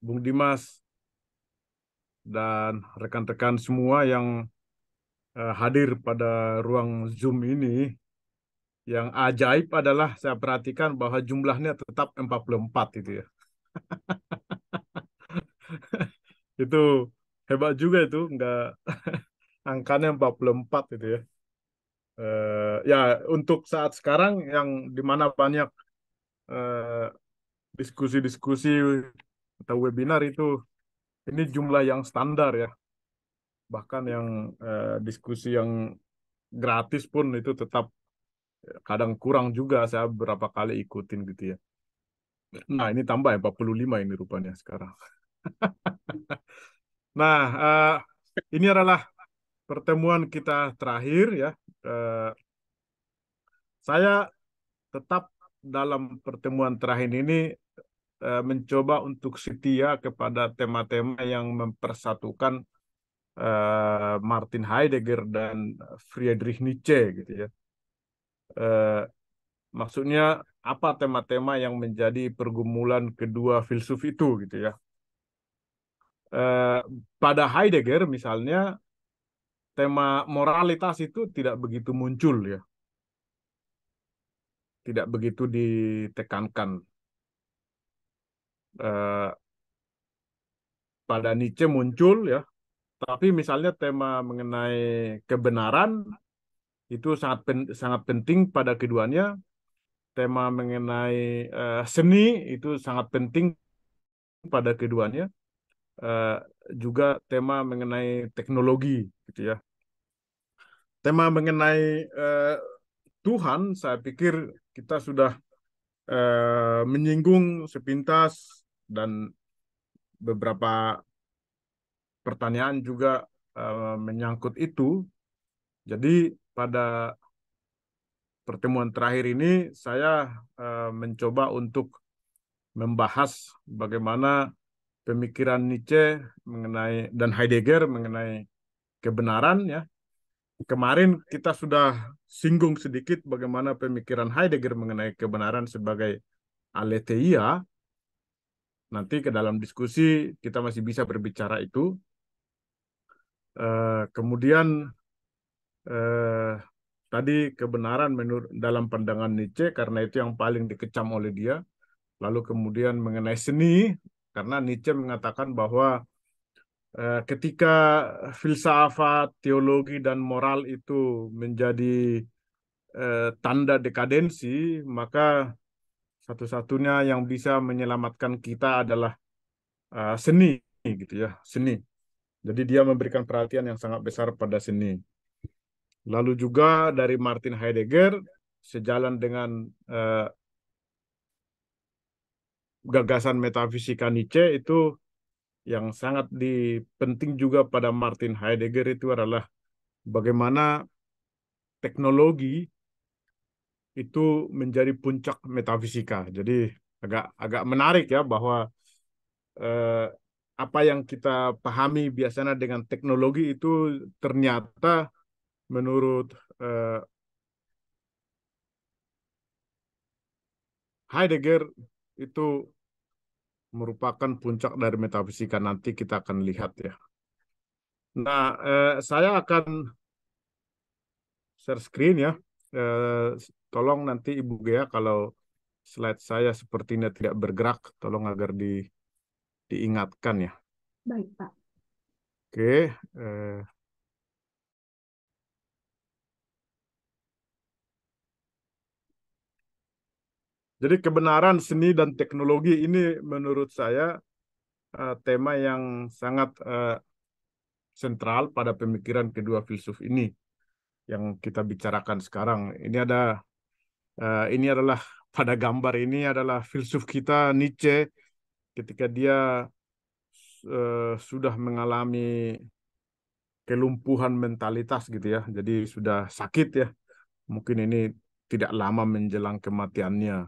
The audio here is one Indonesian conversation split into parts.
Bung Dimas, dan rekan-rekan semua yang eh, hadir pada ruang Zoom ini. Yang ajaib adalah saya perhatikan bahwa jumlahnya tetap 44 itu ya. itu hebat juga itu, enggak angkanya 44 itu ya. Uh, ya untuk saat sekarang yang dimana banyak uh, eh, diskusi -diskusi atau webinar itu ini jumlah yang standar ya bahkan yang eh, diskusi yang gratis pun itu tetap eh, kadang kurang juga saya berapa kali ikutin gitu ya nah hmm. ini tambah ya 45 ini rupanya sekarang nah eh, ini adalah pertemuan kita terakhir ya eh, saya tetap dalam pertemuan terakhir ini Eh, mencoba untuk setia kepada tema-tema yang mempersatukan eh, Martin Heidegger dan Friedrich Nietzsche gitu ya. Eh, maksudnya apa tema-tema yang menjadi pergumulan kedua filsuf itu gitu ya. pada Heidegger misalnya tema moralitas itu tidak begitu muncul ya tidak begitu ditekankan eh, pada Nietzsche muncul ya. Tapi misalnya tema mengenai kebenaran itu sangat pen, sangat penting pada keduanya. Tema mengenai eh, seni itu sangat penting pada keduanya. Eh, juga tema mengenai teknologi gitu ya. Tema mengenai eh, Tuhan saya pikir kita sudah eh, menyinggung sepintas dan beberapa pertanyaan juga uh, menyangkut itu. Jadi pada pertemuan terakhir ini saya uh, mencoba untuk membahas bagaimana pemikiran Nietzsche mengenai dan Heidegger mengenai kebenaran ya. Kemarin kita sudah singgung sedikit bagaimana pemikiran Heidegger mengenai kebenaran sebagai aletheia nanti ke dalam diskusi kita masih bisa berbicara itu. Uh, kemudian uh, tadi kebenaran menurut dalam pandangan Nietzsche karena itu yang paling dikecam oleh dia. Lalu kemudian mengenai seni karena Nietzsche mengatakan bahwa uh, ketika filsafat, teologi dan moral itu menjadi tanda dekadensi, maka satu-satunya yang bisa menyelamatkan kita adalah uh, seni gitu ya seni jadi dia memberikan perhatian yang sangat besar pada seni lalu juga dari Martin Heidegger sejalan dengan uh, gagasan metafisika Nietzsche itu yang sangat penting juga pada Martin Heidegger itu adalah bagaimana teknologi itu menjadi puncak metafisika. Jadi agak agak menarik ya bahwa eh, apa yang kita pahami biasanya dengan teknologi itu ternyata menurut eh, Heidegger itu merupakan puncak dari metafisika nanti kita akan lihat ya. Nah, eh, saya akan share screen ya. Eh, tolong nanti Ibu Gea kalau slide saya sepertinya tidak bergerak, tolong agar di, diingatkan ya. Baik, Pak. Oke. Eh, Jadi kebenaran seni dan teknologi ini menurut saya uh, tema yang sangat uh, sentral pada pemikiran kedua filsuf ini yang kita bicarakan sekarang. Ini ada Eh, ini adalah pada gambar ini adalah filsuf kita Nietzsche ketika dia uh, sudah mengalami kelumpuhan mentalitas gitu ya. Jadi sudah sakit ya. Mungkin ini tidak lama menjelang kematiannya.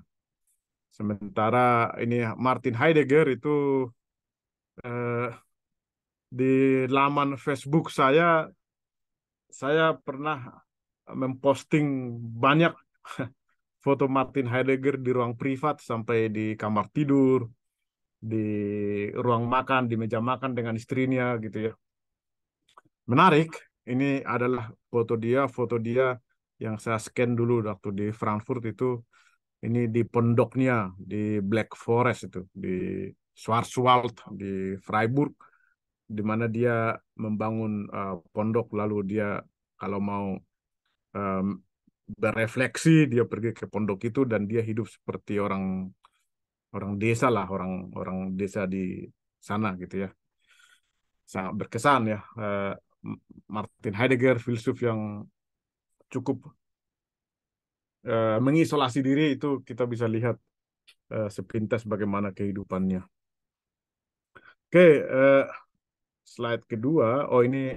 Sementara ini Martin Heidegger itu eh, di laman Facebook saya saya pernah memposting banyak foto Martin Heidegger di ruang privat sampai di kamar tidur, di ruang makan, di meja makan dengan istrinya gitu ya. Menarik, ini adalah foto dia, foto dia yang saya scan dulu waktu di Frankfurt itu ini di pondoknya di Black Forest itu di Schwarzwald di Freiburg di mana dia membangun uh, pondok lalu dia kalau mau um, berefleksi dia pergi ke pondok itu dan dia hidup seperti orang orang desa lah orang orang desa di sana gitu ya sangat berkesan ya eh, Martin Heidegger filsuf yang cukup eh, mengisolasi diri itu kita bisa lihat eh, sepintas bagaimana kehidupannya oke slide kedua oh ini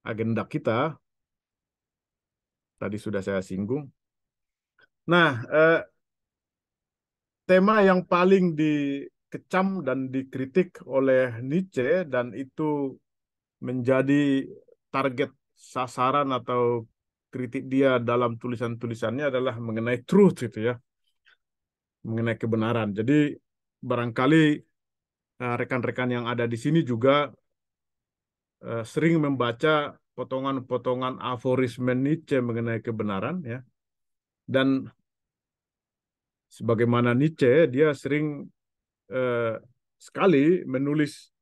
agenda kita tadi sudah saya singgung. Nah, eh, tema yang paling dikecam dan dikritik oleh Nietzsche dan itu menjadi target sasaran atau kritik dia dalam tulisan-tulisannya adalah mengenai truth itu ya. Mengenai kebenaran. Jadi barangkali eh, rekan-rekan yang ada di sini juga eh, sering membaca potongan-potongan aforisme Nietzsche mengenai kebenaran ya. Dan sebagaimana Nietzsche dia sering eh, sekali menulis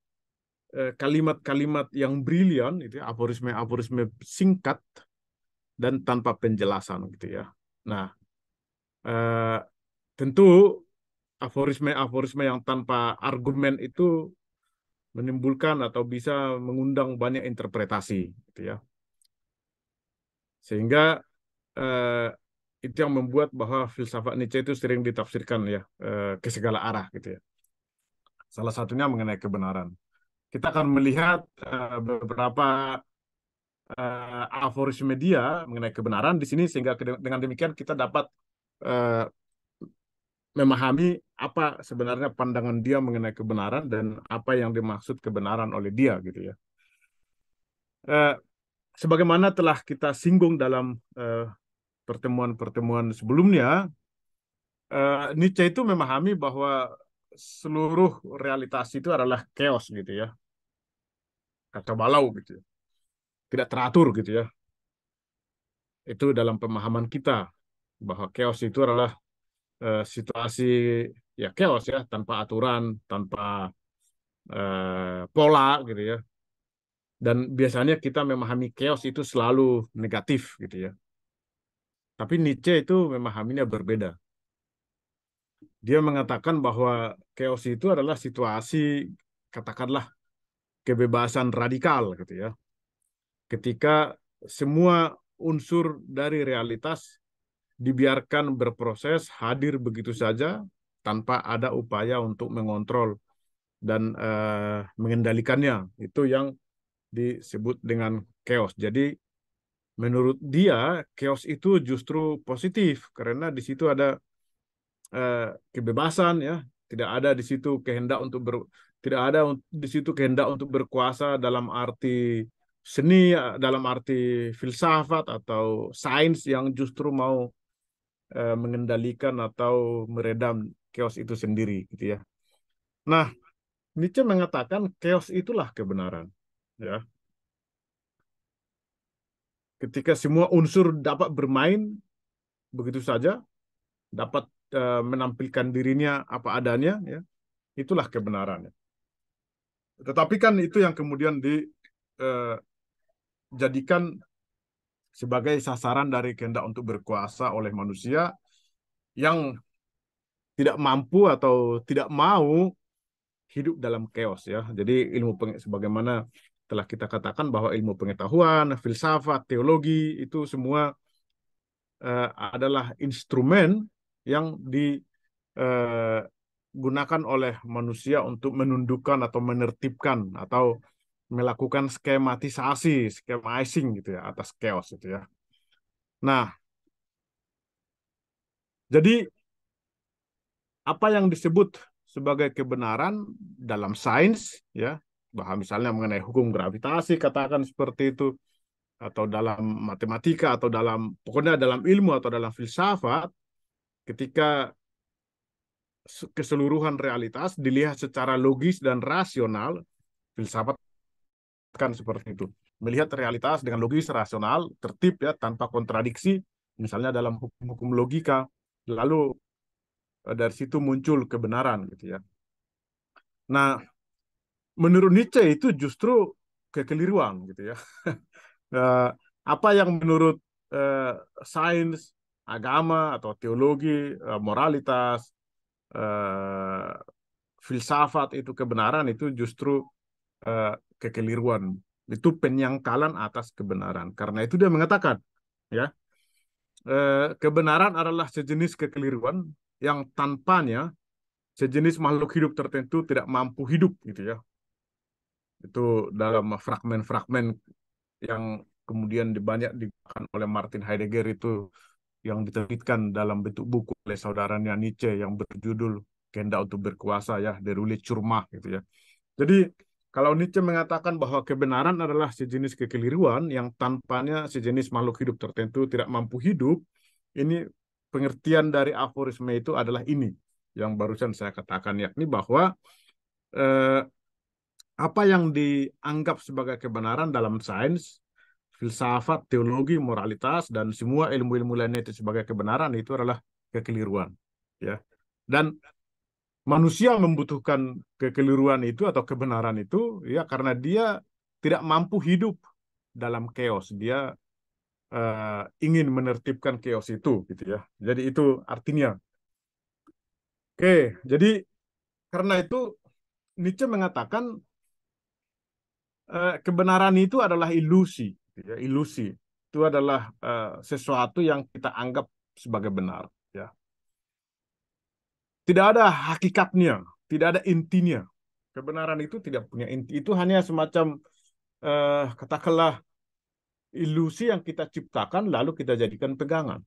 eh, kalimat-kalimat eh, yang brilian itu ya, aforisme-aforisme singkat dan tanpa penjelasan gitu ya. Nah, eh, tentu aforisme-aforisme yang tanpa argumen itu menimbulkan atau bisa mengundang banyak interpretasi gitu ya sehingga eh, itu yang membuat bahwa filsafat Nietzsche itu sering ditafsirkan ya eh, ke segala arah gitu ya salah satunya mengenai kebenaran kita akan melihat eh, beberapa eh, aforisme dia mengenai kebenaran di sini sehingga dengan demikian kita dapat eh, memahami apa sebenarnya pandangan dia mengenai kebenaran dan apa yang dimaksud kebenaran oleh dia gitu ya. Eh, sebagaimana telah kita singgung dalam eh, pertemuan-pertemuan eh, sebelumnya, eh, Nietzsche itu memahami bahwa seluruh realitas itu adalah chaos gitu ya, kacau balau gitu, ya. tidak teratur gitu ya. Itu dalam pemahaman kita bahwa chaos itu adalah eh, situasi ya chaos ya tanpa aturan tanpa eh, pola gitu ya dan biasanya kita memahami chaos itu selalu negatif gitu ya tapi Nietzsche itu memahaminya berbeda dia mengatakan bahwa chaos itu adalah situasi katakanlah kebebasan radikal gitu ya ketika semua unsur dari realitas dibiarkan berproses hadir begitu saja tanpa ada upaya untuk mengontrol dan uh, mengendalikannya itu yang disebut dengan chaos. Jadi menurut dia chaos itu justru positif karena di situ ada uh, kebebasan ya, tidak ada di situ kehendak untuk ber tidak ada di situ kehendak untuk berkuasa dalam arti seni dalam arti filsafat atau sains yang justru mau Eh, mengendalikan atau meredam chaos itu sendiri gitu ya. Nah, Nietzsche mengatakan chaos itulah kebenaran ya. Ketika semua unsur dapat bermain begitu saja, dapat uh, menampilkan dirinya apa adanya ya. Itulah kebenaran. Ya. Tetapi kan itu yang kemudian dijadikan eh, sebagai sasaran dari kehendak untuk berkuasa oleh manusia yang tidak mampu atau tidak mau hidup dalam chaos ya. Jadi ilmu sebagaimana telah kita katakan bahwa ilmu pengetahuan, filsafat, teologi itu semua uh, adalah instrumen yang digunakan eh, oleh manusia untuk menundukkan atau menertibkan atau melakukan skematisasi, skemizing gitu ya atas chaos itu ya. Nah, jadi apa yang disebut sebagai kebenaran dalam sains ya, bahwa misalnya mengenai hukum gravitasi katakan seperti itu atau dalam matematika atau dalam pokoknya dalam ilmu atau dalam filsafat ketika keseluruhan realitas dilihat secara logis dan rasional filsafat kan seperti itu. Melihat realitas dengan logis rasional, tertib ya, tanpa kontradiksi, misalnya dalam hukum-hukum logika, lalu eh, dari situ muncul kebenaran gitu ya. Nah, menurut Nietzsche itu justru kekeliruan gitu ya. Eh, apa yang menurut eh, sains, agama atau teologi, eh, moralitas, eh, filsafat itu kebenaran itu justru eh, kekeliruan itu penyangkalan atas kebenaran karena itu dia mengatakan ya eh, kebenaran adalah sejenis kekeliruan yang tanpanya sejenis makhluk hidup tertentu tidak mampu hidup gitu ya itu dalam fragmen-fragmen yang kemudian banyak digunakan oleh Martin Heidegger itu yang diterbitkan dalam bentuk buku oleh saudaranya Nietzsche yang berjudul Kenda untuk Berkuasa ya The Rule Curmah gitu ya. Jadi kalau Nietzsche mengatakan bahwa kebenaran adalah sejenis kekeliruan yang tanpanya sejenis makhluk hidup tertentu tidak mampu hidup, ini pengertian dari aforisme itu adalah ini yang barusan saya katakan yakni bahwa eh, apa yang dianggap sebagai kebenaran dalam sains, filsafat, teologi, moralitas dan semua ilmu-ilmu lainnya itu sebagai kebenaran itu adalah kekeliruan, ya. Dan manusia membutuhkan kekeliruan itu atau kebenaran itu ya karena dia tidak mampu hidup dalam chaos dia uh, ingin menertibkan chaos itu gitu ya jadi itu artinya oke jadi karena itu Nietzsche mengatakan uh, kebenaran itu adalah ilusi gitu ya ilusi itu adalah uh, sesuatu yang kita anggap sebagai benar tidak ada hakikatnya, tidak ada intinya. Kebenaran itu tidak punya inti. Itu hanya semacam uh, katakanlah ilusi yang kita ciptakan lalu kita jadikan pegangan.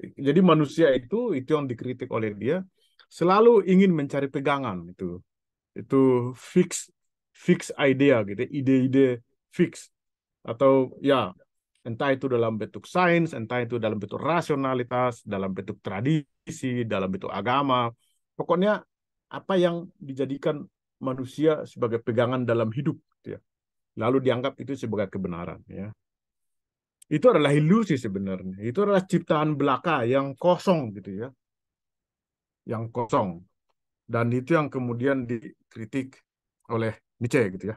Jadi manusia itu itu yang dikritik oleh dia selalu ingin mencari pegangan itu. Itu fix fix idea gitu, ide-ide fix atau ya entah itu dalam bentuk sains, entah itu dalam bentuk rasionalitas, dalam bentuk tradisi, dalam bentuk agama. Pokoknya apa yang dijadikan manusia sebagai pegangan dalam hidup, gitu ya. lalu dianggap itu sebagai kebenaran. Ya. Itu adalah ilusi sebenarnya. Itu adalah ciptaan belaka yang kosong gitu ya, yang kosong. Dan itu yang kemudian dikritik oleh Nietzsche gitu ya.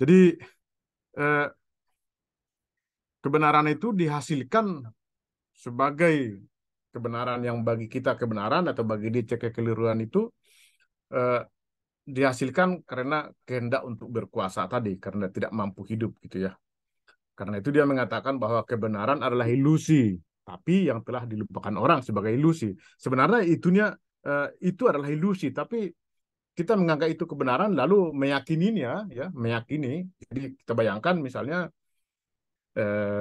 Jadi eh, kebenaran itu dihasilkan sebagai kebenaran yang bagi kita kebenaran atau bagi dia cek kekeliruan itu eh, dihasilkan karena kehendak untuk berkuasa tadi karena tidak mampu hidup gitu ya. Karena itu dia mengatakan bahwa kebenaran adalah ilusi, tapi yang telah dilupakan orang sebagai ilusi. Sebenarnya itunya eh, itu adalah ilusi, tapi kita menganggap itu kebenaran lalu meyakininya ya, meyakini. Jadi kita bayangkan misalnya Eh,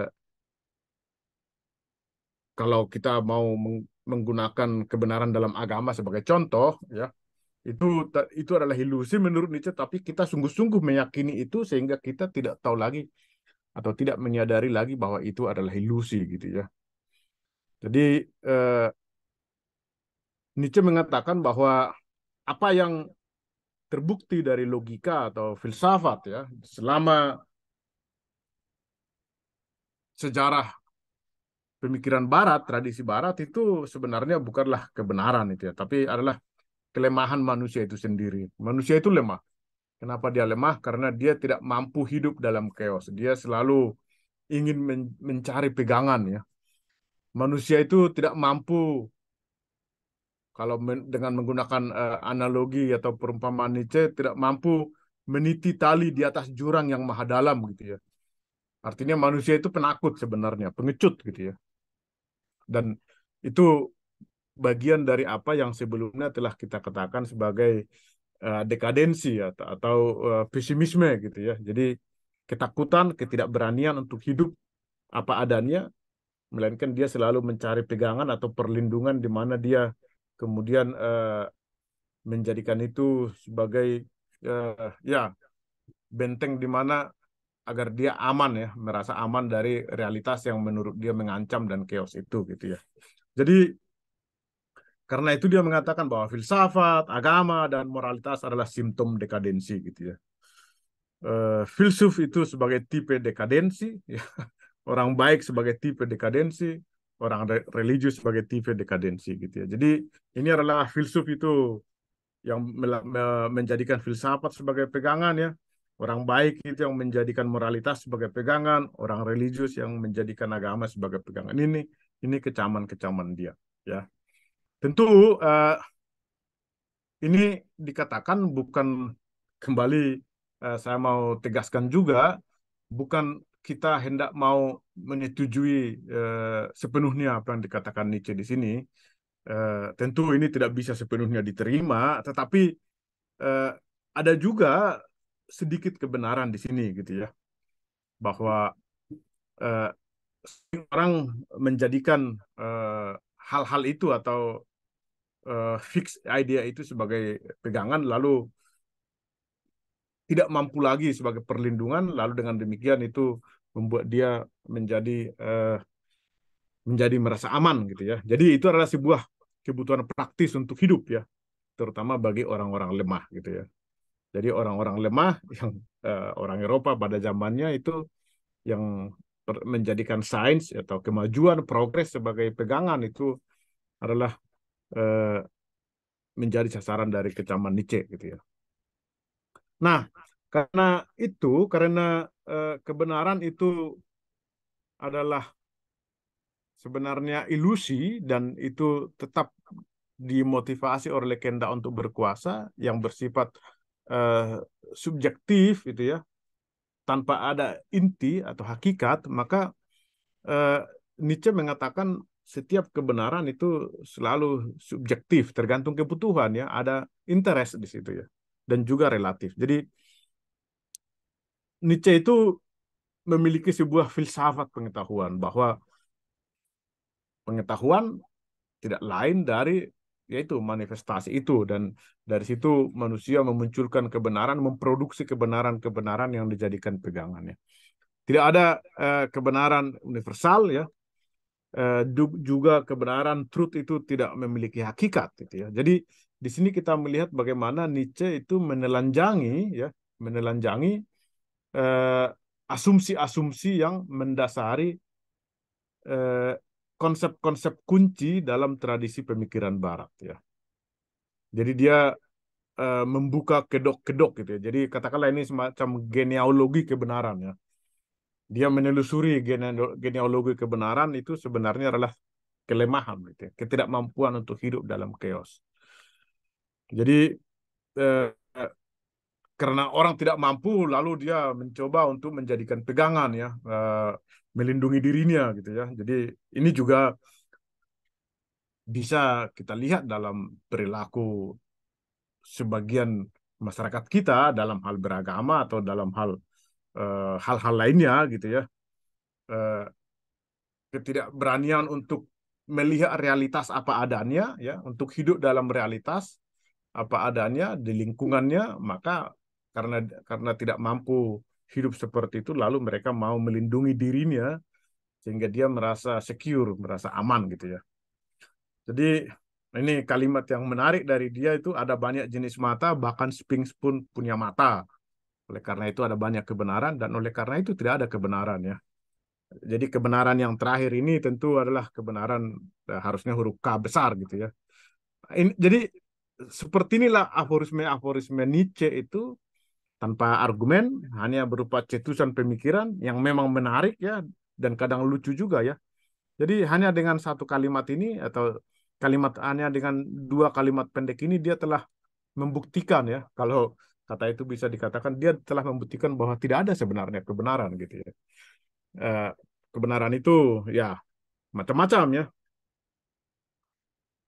kalau kita mau menggunakan kebenaran dalam agama sebagai contoh, ya itu itu adalah ilusi menurut Nietzsche. Tapi kita sungguh-sungguh meyakini itu sehingga kita tidak tahu lagi atau tidak menyadari lagi bahwa itu adalah ilusi gitu ya. Jadi eh, Nietzsche mengatakan bahwa apa yang terbukti dari logika atau filsafat ya selama sejarah pemikiran barat, tradisi barat itu sebenarnya bukanlah kebenaran itu ya, tapi adalah kelemahan manusia itu sendiri. Manusia itu lemah. Kenapa dia lemah? Karena dia tidak mampu hidup dalam chaos. Dia selalu ingin men mencari pegangan ya. Manusia itu tidak mampu kalau men dengan menggunakan uh, analogi atau perumpamaan Nietzsche tidak mampu meniti tali di atas jurang yang maha dalam gitu ya. Artinya manusia itu penakut sebenarnya, pengecut gitu ya. Dan itu bagian dari apa yang sebelumnya telah kita katakan sebagai uh, dekadensi atau, atau uh, pesimisme gitu ya. Jadi ketakutan, ketidakberanian untuk hidup apa adanya, melainkan dia selalu mencari pegangan atau perlindungan di mana dia kemudian uh, menjadikan itu sebagai uh, ya benteng di mana agar dia aman ya, merasa aman dari realitas yang menurut dia mengancam dan chaos itu gitu ya. Jadi karena itu dia mengatakan bahwa filsafat, agama dan moralitas adalah simptom dekadensi gitu ya. e, filsuf itu sebagai tipe dekadensi, ya. orang baik sebagai tipe dekadensi, orang religius sebagai tipe dekadensi gitu ya. Jadi ini adalah filsuf itu yang menjadikan filsafat sebagai pegangan ya, Orang baik itu yang menjadikan moralitas sebagai pegangan, orang religius yang menjadikan agama sebagai pegangan. Ini ini kecaman-kecaman dia, ya. Tentu uh, ini dikatakan bukan kembali uh, saya mau tegaskan juga bukan kita hendak mau menyetujui uh, sepenuhnya apa yang dikatakan Nietzsche di sini. Uh, tentu ini tidak bisa sepenuhnya diterima, tetapi uh, ada juga sedikit kebenaran di sini gitu ya bahwa eh, orang menjadikan eh, hal-hal eh, itu atau eh, fix idea itu sebagai pegangan lalu tidak mampu lagi sebagai perlindungan lalu dengan demikian itu membuat dia menjadi eh, menjadi merasa aman gitu ya jadi itu adalah sebuah kebutuhan praktis untuk hidup ya terutama bagi orang-orang lemah gitu ya jadi orang-orang lemah yang uh, orang Eropa pada zamannya itu yang menjadikan sains atau kemajuan progres sebagai pegangan itu adalah uh, menjadi sasaran dari kecaman Nietzsche gitu ya. Nah, karena itu karena uh, kebenaran itu adalah sebenarnya ilusi dan itu tetap dimotivasi oleh legenda untuk berkuasa yang bersifat uh, subjektif gitu ya tanpa ada inti atau hakikat maka uh, Nietzsche mengatakan setiap kebenaran itu selalu subjektif tergantung kebutuhan ya ada interest di situ ya dan juga relatif jadi Nietzsche itu memiliki sebuah filsafat pengetahuan bahwa pengetahuan tidak lain dari yaitu manifestasi itu dan dari situ manusia memunculkan kebenaran, memproduksi kebenaran-kebenaran yang dijadikan pegangannya. Tidak ada eh, kebenaran universal ya. Eh, juga kebenaran truth itu tidak memiliki hakikat gitu ya. Jadi di sini kita melihat bagaimana Nietzsche itu menelanjangi ya, menelanjangi eh, asumsi-asumsi eh, yang mendasari eh, konsep-konsep kunci dalam tradisi pemikiran Barat ya. Jadi dia uh, membuka kedok-kedok gitu ya. Jadi katakanlah ini semacam genealogi kebenaran ya. Dia menelusuri genealogi kebenaran itu sebenarnya adalah kelemahan gitu ya, ketidakmampuan untuk hidup dalam chaos. Jadi uh, karena orang tidak mampu lalu dia mencoba untuk menjadikan pegangan ya uh, melindungi dirinya gitu ya jadi ini juga bisa kita lihat dalam perilaku sebagian masyarakat kita dalam hal beragama atau dalam hal eh, hal-hal uh, lainnya gitu ya uh, ketidakberanian untuk melihat realitas apa adanya ya untuk hidup dalam realitas apa adanya di lingkungannya maka karena karena tidak mampu hidup seperti itu lalu mereka mau melindungi dirinya sehingga dia merasa secure, merasa aman gitu ya. Jadi ini kalimat yang menarik dari dia itu ada banyak jenis mata bahkan Sphinx pun punya mata. Oleh karena itu ada banyak kebenaran dan oleh karena itu tidak ada kebenaran ya. Jadi kebenaran yang terakhir ini tentu adalah kebenaran eh, harusnya huruf K besar gitu ya. Ini, jadi seperti inilah aforisme-aforisme Nietzsche itu tanpa argumen, hanya berupa cetusan pemikiran yang memang menarik ya dan kadang lucu juga ya. Jadi hanya dengan satu kalimat ini atau kalimat hanya dengan dua kalimat pendek ini dia telah membuktikan ya kalau kata itu bisa dikatakan dia telah membuktikan bahwa tidak ada sebenarnya kebenaran gitu ya. Eh, kebenaran itu ya macam-macam ya.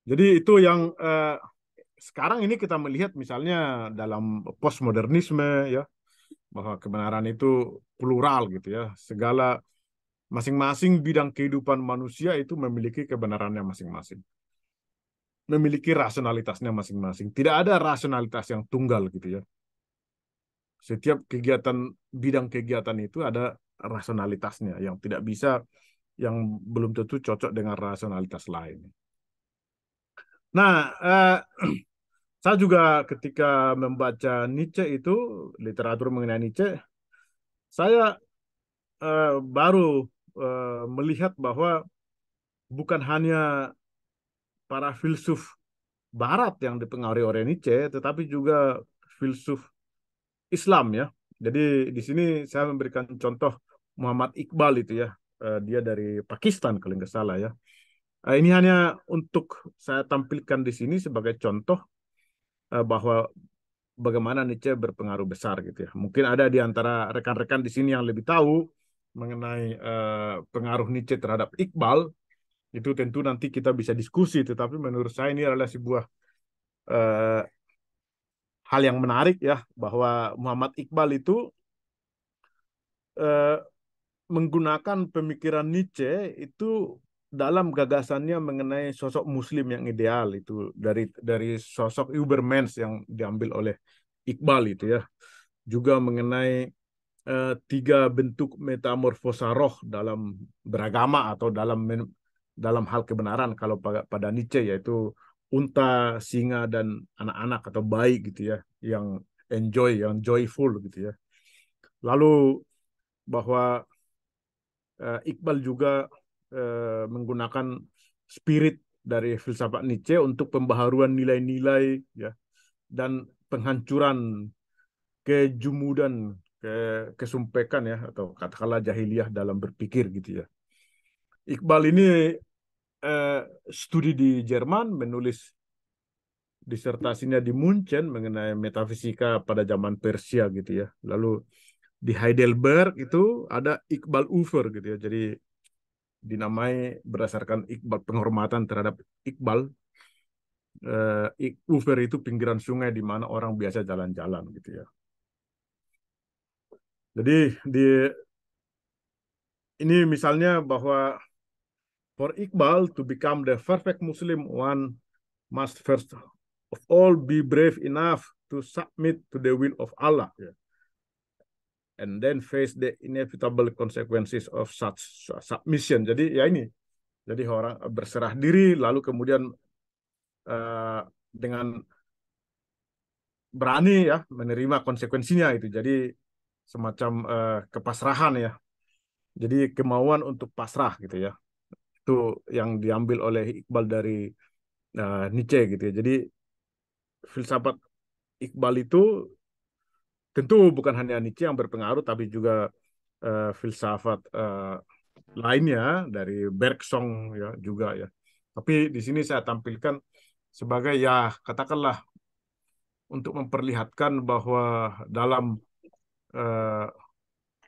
Jadi itu yang eh, sekarang ini kita melihat misalnya dalam postmodernisme ya bahwa kebenaran itu plural gitu ya segala masing-masing bidang kehidupan manusia itu memiliki kebenarannya masing-masing memiliki rasionalitasnya masing-masing tidak ada rasionalitas yang tunggal gitu ya setiap kegiatan bidang kegiatan itu ada rasionalitasnya yang tidak bisa yang belum tentu cocok dengan rasionalitas lain nah eh, saya juga ketika membaca Nietzsche itu literatur mengenai Nietzsche, saya uh, baru uh, melihat bahwa bukan hanya para filsuf Barat yang dipengaruhi oleh Nietzsche, tetapi juga filsuf Islam ya. Jadi di sini saya memberikan contoh Muhammad Iqbal itu ya, eh, dia dari Pakistan kalau nggak salah ya. Ini hanya untuk saya tampilkan di sini sebagai contoh Eh, bahwa bagaimana Nietzsche berpengaruh besar gitu ya. Mungkin ada di antara rekan-rekan di sini yang lebih tahu mengenai eh, pengaruh Nietzsche terhadap Iqbal itu tentu nanti kita bisa diskusi tetapi menurut saya ini adalah sebuah uh, hal yang menarik ya bahwa Muhammad Iqbal itu uh, menggunakan pemikiran Nietzsche itu dalam gagasannya mengenai sosok muslim yang ideal itu dari dari sosok Ubermans yang diambil oleh Iqbal itu ya juga mengenai uh, tiga bentuk metamorfosa roh dalam beragama atau dalam dalam hal kebenaran kalau pada, pada Nietzsche yaitu unta, singa dan anak-anak atau bayi gitu ya yang enjoy yang joyful gitu ya. Lalu bahwa eh, Iqbal juga eh, menggunakan spirit dari filsafat Nietzsche untuk pembaharuan nilai-nilai ya dan penghancuran kejumudan ke kesumpekan ya atau katakanlah jahiliyah dalam berpikir gitu ya. Iqbal ini eh, studi di Jerman menulis disertasinya di Munchen mengenai metafisika pada zaman Persia gitu ya. Lalu di Heidelberg itu ada Iqbal Ufer gitu ya. Jadi dinamai berdasarkan Iqbal penghormatan terhadap Iqbal eh, Ufer itu pinggiran sungai di mana orang biasa jalan-jalan gitu ya. Jadi di ini misalnya bahwa for Iqbal to become the perfect Muslim one must first of all be brave enough to submit to the will of Allah. Ya and then face the inevitable consequences of such submission. Jadi ya ini, jadi orang berserah diri lalu kemudian uh, dengan berani ya menerima konsekuensinya itu. Jadi semacam uh, kepasrahan ya. Jadi kemauan untuk pasrah gitu ya. Itu yang diambil oleh Iqbal dari uh, Nietzsche gitu ya. Jadi filsafat Iqbal itu tentu bukan hanya Nietzsche yang berpengaruh tapi juga uh, filsafat uh, lainnya dari Bergson ya juga ya. Tapi di sini saya tampilkan sebagai ya katakanlah untuk memperlihatkan bahwa dalam uh,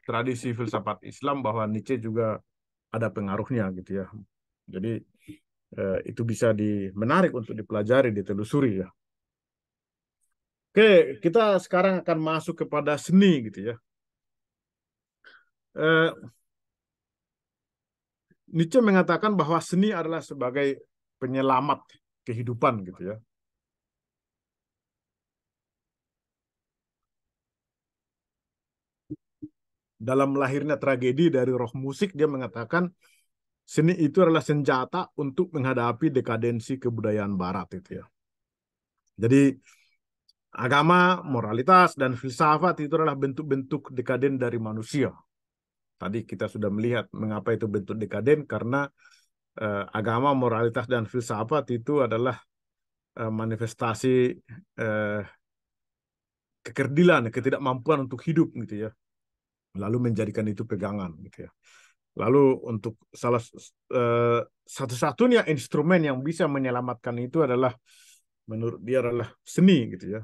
tradisi filsafat Islam bahwa Nietzsche juga ada pengaruhnya gitu ya. Jadi uh, itu bisa di menarik untuk dipelajari, ditelusuri ya. Oke, kita sekarang akan masuk kepada seni gitu ya. Eh, Nietzsche mengatakan bahwa seni adalah sebagai penyelamat kehidupan gitu ya. Dalam lahirnya tragedi dari roh musik, dia mengatakan seni itu adalah senjata untuk menghadapi dekadensi kebudayaan barat itu ya. Jadi agama, moralitas, dan filsafat itu adalah bentuk-bentuk dekaden dari manusia. Tadi kita sudah melihat mengapa itu bentuk dekaden karena eh, agama, moralitas, dan filsafat itu adalah eh, manifestasi eh, kekerdilan, ketidakmampuan untuk hidup gitu ya. Lalu menjadikan itu pegangan gitu ya. Lalu untuk salah eh, satu-satunya instrumen yang bisa menyelamatkan itu adalah menurut dia adalah seni gitu ya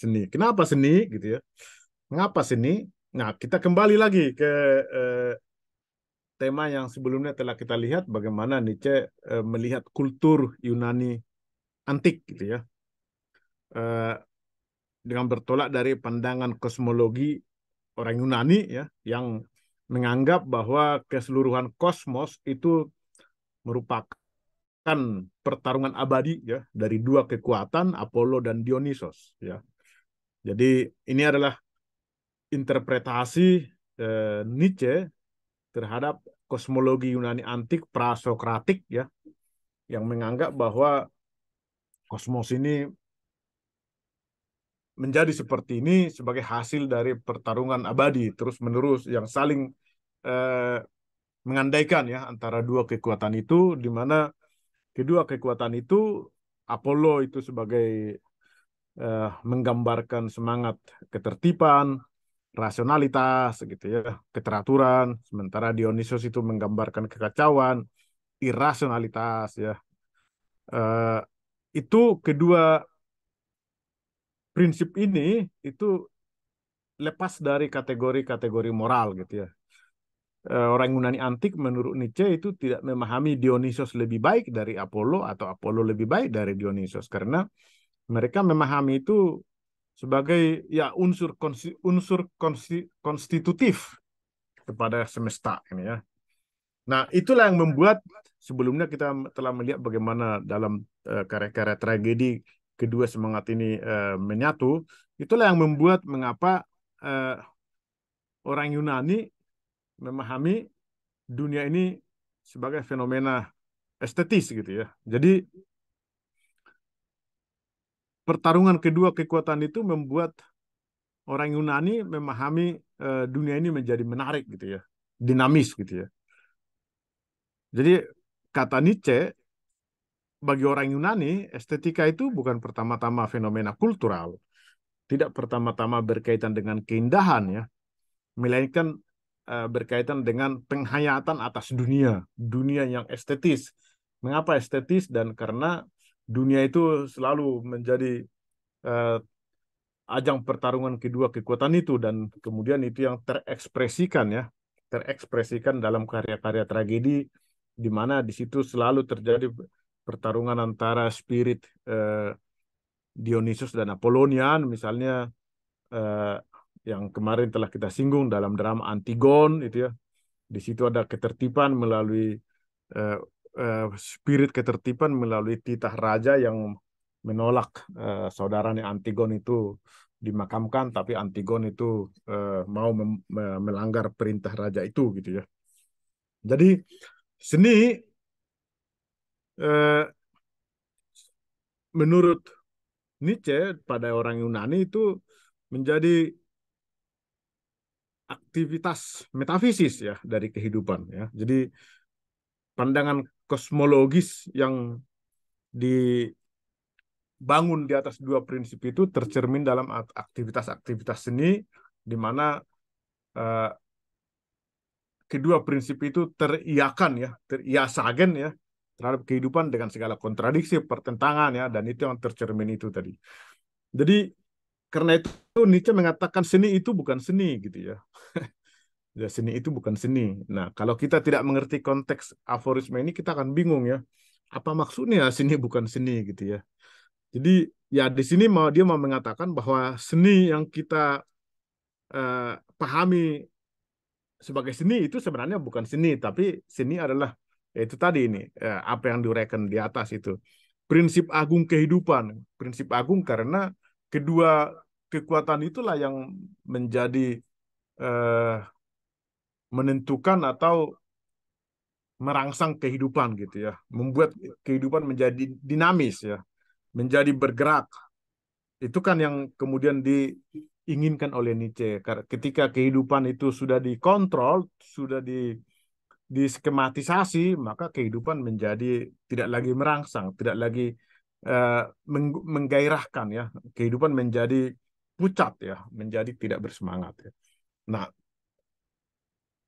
seni. Kenapa seni gitu ya? Mengapa seni? Nah, kita kembali lagi ke eh, tema yang sebelumnya telah kita lihat bagaimana Nietzsche eh, melihat kultur Yunani antik gitu ya. Eh, dengan bertolak dari pandangan kosmologi orang Yunani ya yang menganggap bahwa keseluruhan kosmos itu merupakan pertarungan abadi ya dari dua kekuatan Apollo dan Dionysos ya jadi ini adalah interpretasi eh, Nietzsche terhadap kosmologi Yunani antik prasokratik ya yang menganggap bahwa kosmos ini menjadi seperti ini sebagai hasil dari pertarungan abadi terus-menerus yang saling eh, mengandaikan ya antara dua kekuatan itu di mana kedua kekuatan itu Apollo itu sebagai eh, menggambarkan semangat ketertiban, rasionalitas gitu ya, keteraturan, sementara Dionysus itu menggambarkan kekacauan, irasionalitas ya. Eh, itu kedua prinsip ini itu lepas dari kategori-kategori moral gitu ya. Eh, orang Yunani antik menurut Nietzsche itu tidak memahami Dionysos lebih baik dari Apollo atau Apollo lebih baik dari Dionysos karena mereka memahami itu sebagai ya unsur konsi, unsur konsi, konstitutif kepada semesta ini ya. Nah, itulah yang membuat sebelumnya kita telah melihat bagaimana dalam karya eh, karya-karya tragedi kedua semangat ini uh, menyatu, itulah yang membuat mengapa uh, orang Yunani memahami dunia ini sebagai fenomena estetis gitu ya. Jadi pertarungan kedua kekuatan itu membuat orang Yunani memahami e, dunia ini menjadi menarik gitu ya, dinamis gitu ya. Jadi kata Nietzsche bagi orang Yunani estetika itu bukan pertama-tama fenomena kultural, tidak pertama-tama berkaitan dengan keindahan ya, melainkan e, berkaitan dengan penghayatan atas dunia, dunia yang estetis. Mengapa estetis dan karena dunia itu selalu menjadi uh, ajang pertarungan kedua kekuatan itu dan kemudian itu yang terekspresikan ya terekspresikan dalam karya-karya tragedi di mana di situ selalu terjadi pertarungan antara spirit uh, Dionysus dan Apollonian misalnya uh, yang kemarin telah kita singgung dalam drama Antigon itu ya di situ ada ketertiban melalui uh, uh, spirit ketertiban melalui titah raja yang menolak uh, eh, saudaranya Antigon itu dimakamkan tapi Antigon itu uh, mau melanggar perintah raja itu gitu ya. Jadi seni uh, menurut Nietzsche pada orang Yunani itu menjadi aktivitas metafisis ya dari kehidupan ya. Jadi pandangan kosmologis yang dibangun di atas dua prinsip itu tercermin dalam aktivitas-aktivitas seni di mana uh, kedua prinsip itu teriakan ya, teriasagen ya terhadap kehidupan dengan segala kontradiksi, pertentangan ya dan itu yang tercermin itu tadi. Jadi karena itu Nietzsche mengatakan seni itu bukan seni gitu ya. ya seni itu bukan seni. Nah, kalau kita tidak mengerti konteks aforisme ini, kita akan bingung ya. Apa maksudnya seni bukan seni gitu ya. Jadi ya di sini mau dia mau mengatakan bahwa seni yang kita eh, pahami sebagai seni itu sebenarnya bukan seni, tapi seni adalah ya, itu tadi ini eh, apa yang diuraikan di atas itu. Prinsip agung kehidupan, prinsip agung karena kedua kekuatan itulah yang menjadi eh, menentukan atau merangsang kehidupan gitu ya, membuat kehidupan menjadi dinamis ya, menjadi bergerak. Itu kan yang kemudian diinginkan oleh Nietzsche. Karena Ketika kehidupan itu sudah dikontrol, sudah di diskematisasi, maka kehidupan menjadi tidak lagi merangsang, tidak lagi uh, menggairahkan ya. Kehidupan menjadi pucat ya, menjadi tidak bersemangat ya. Nah,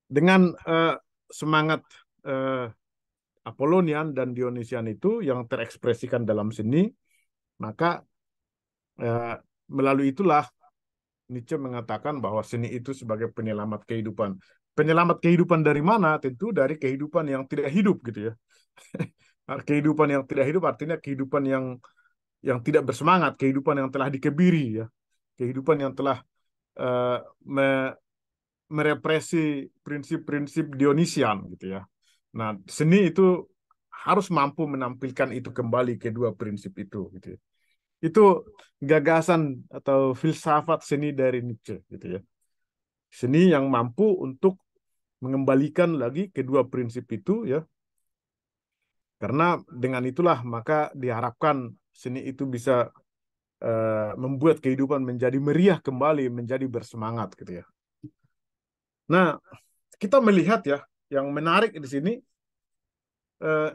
dengan uh, semangat uh, eh, Apolonian dan Dionisian itu yang terekspresikan dalam seni, maka uh, melalui itulah Nietzsche mengatakan bahwa seni itu sebagai penyelamat kehidupan. Penyelamat kehidupan dari mana? Tentu dari kehidupan yang tidak hidup gitu ya. kehidupan yang tidak hidup artinya kehidupan yang yang tidak bersemangat, kehidupan yang telah dikebiri ya, kehidupan yang telah uh, me, merepresi prinsip-prinsip Dionisian gitu ya. Nah, seni itu harus mampu menampilkan itu kembali kedua prinsip itu gitu ya. Itu gagasan atau filsafat seni dari Nietzsche gitu ya. Seni yang mampu untuk mengembalikan lagi kedua prinsip itu ya. Karena dengan itulah maka diharapkan seni itu bisa uh, membuat kehidupan menjadi meriah kembali, menjadi bersemangat gitu ya. Nah, kita melihat ya, yang menarik di sini, eh,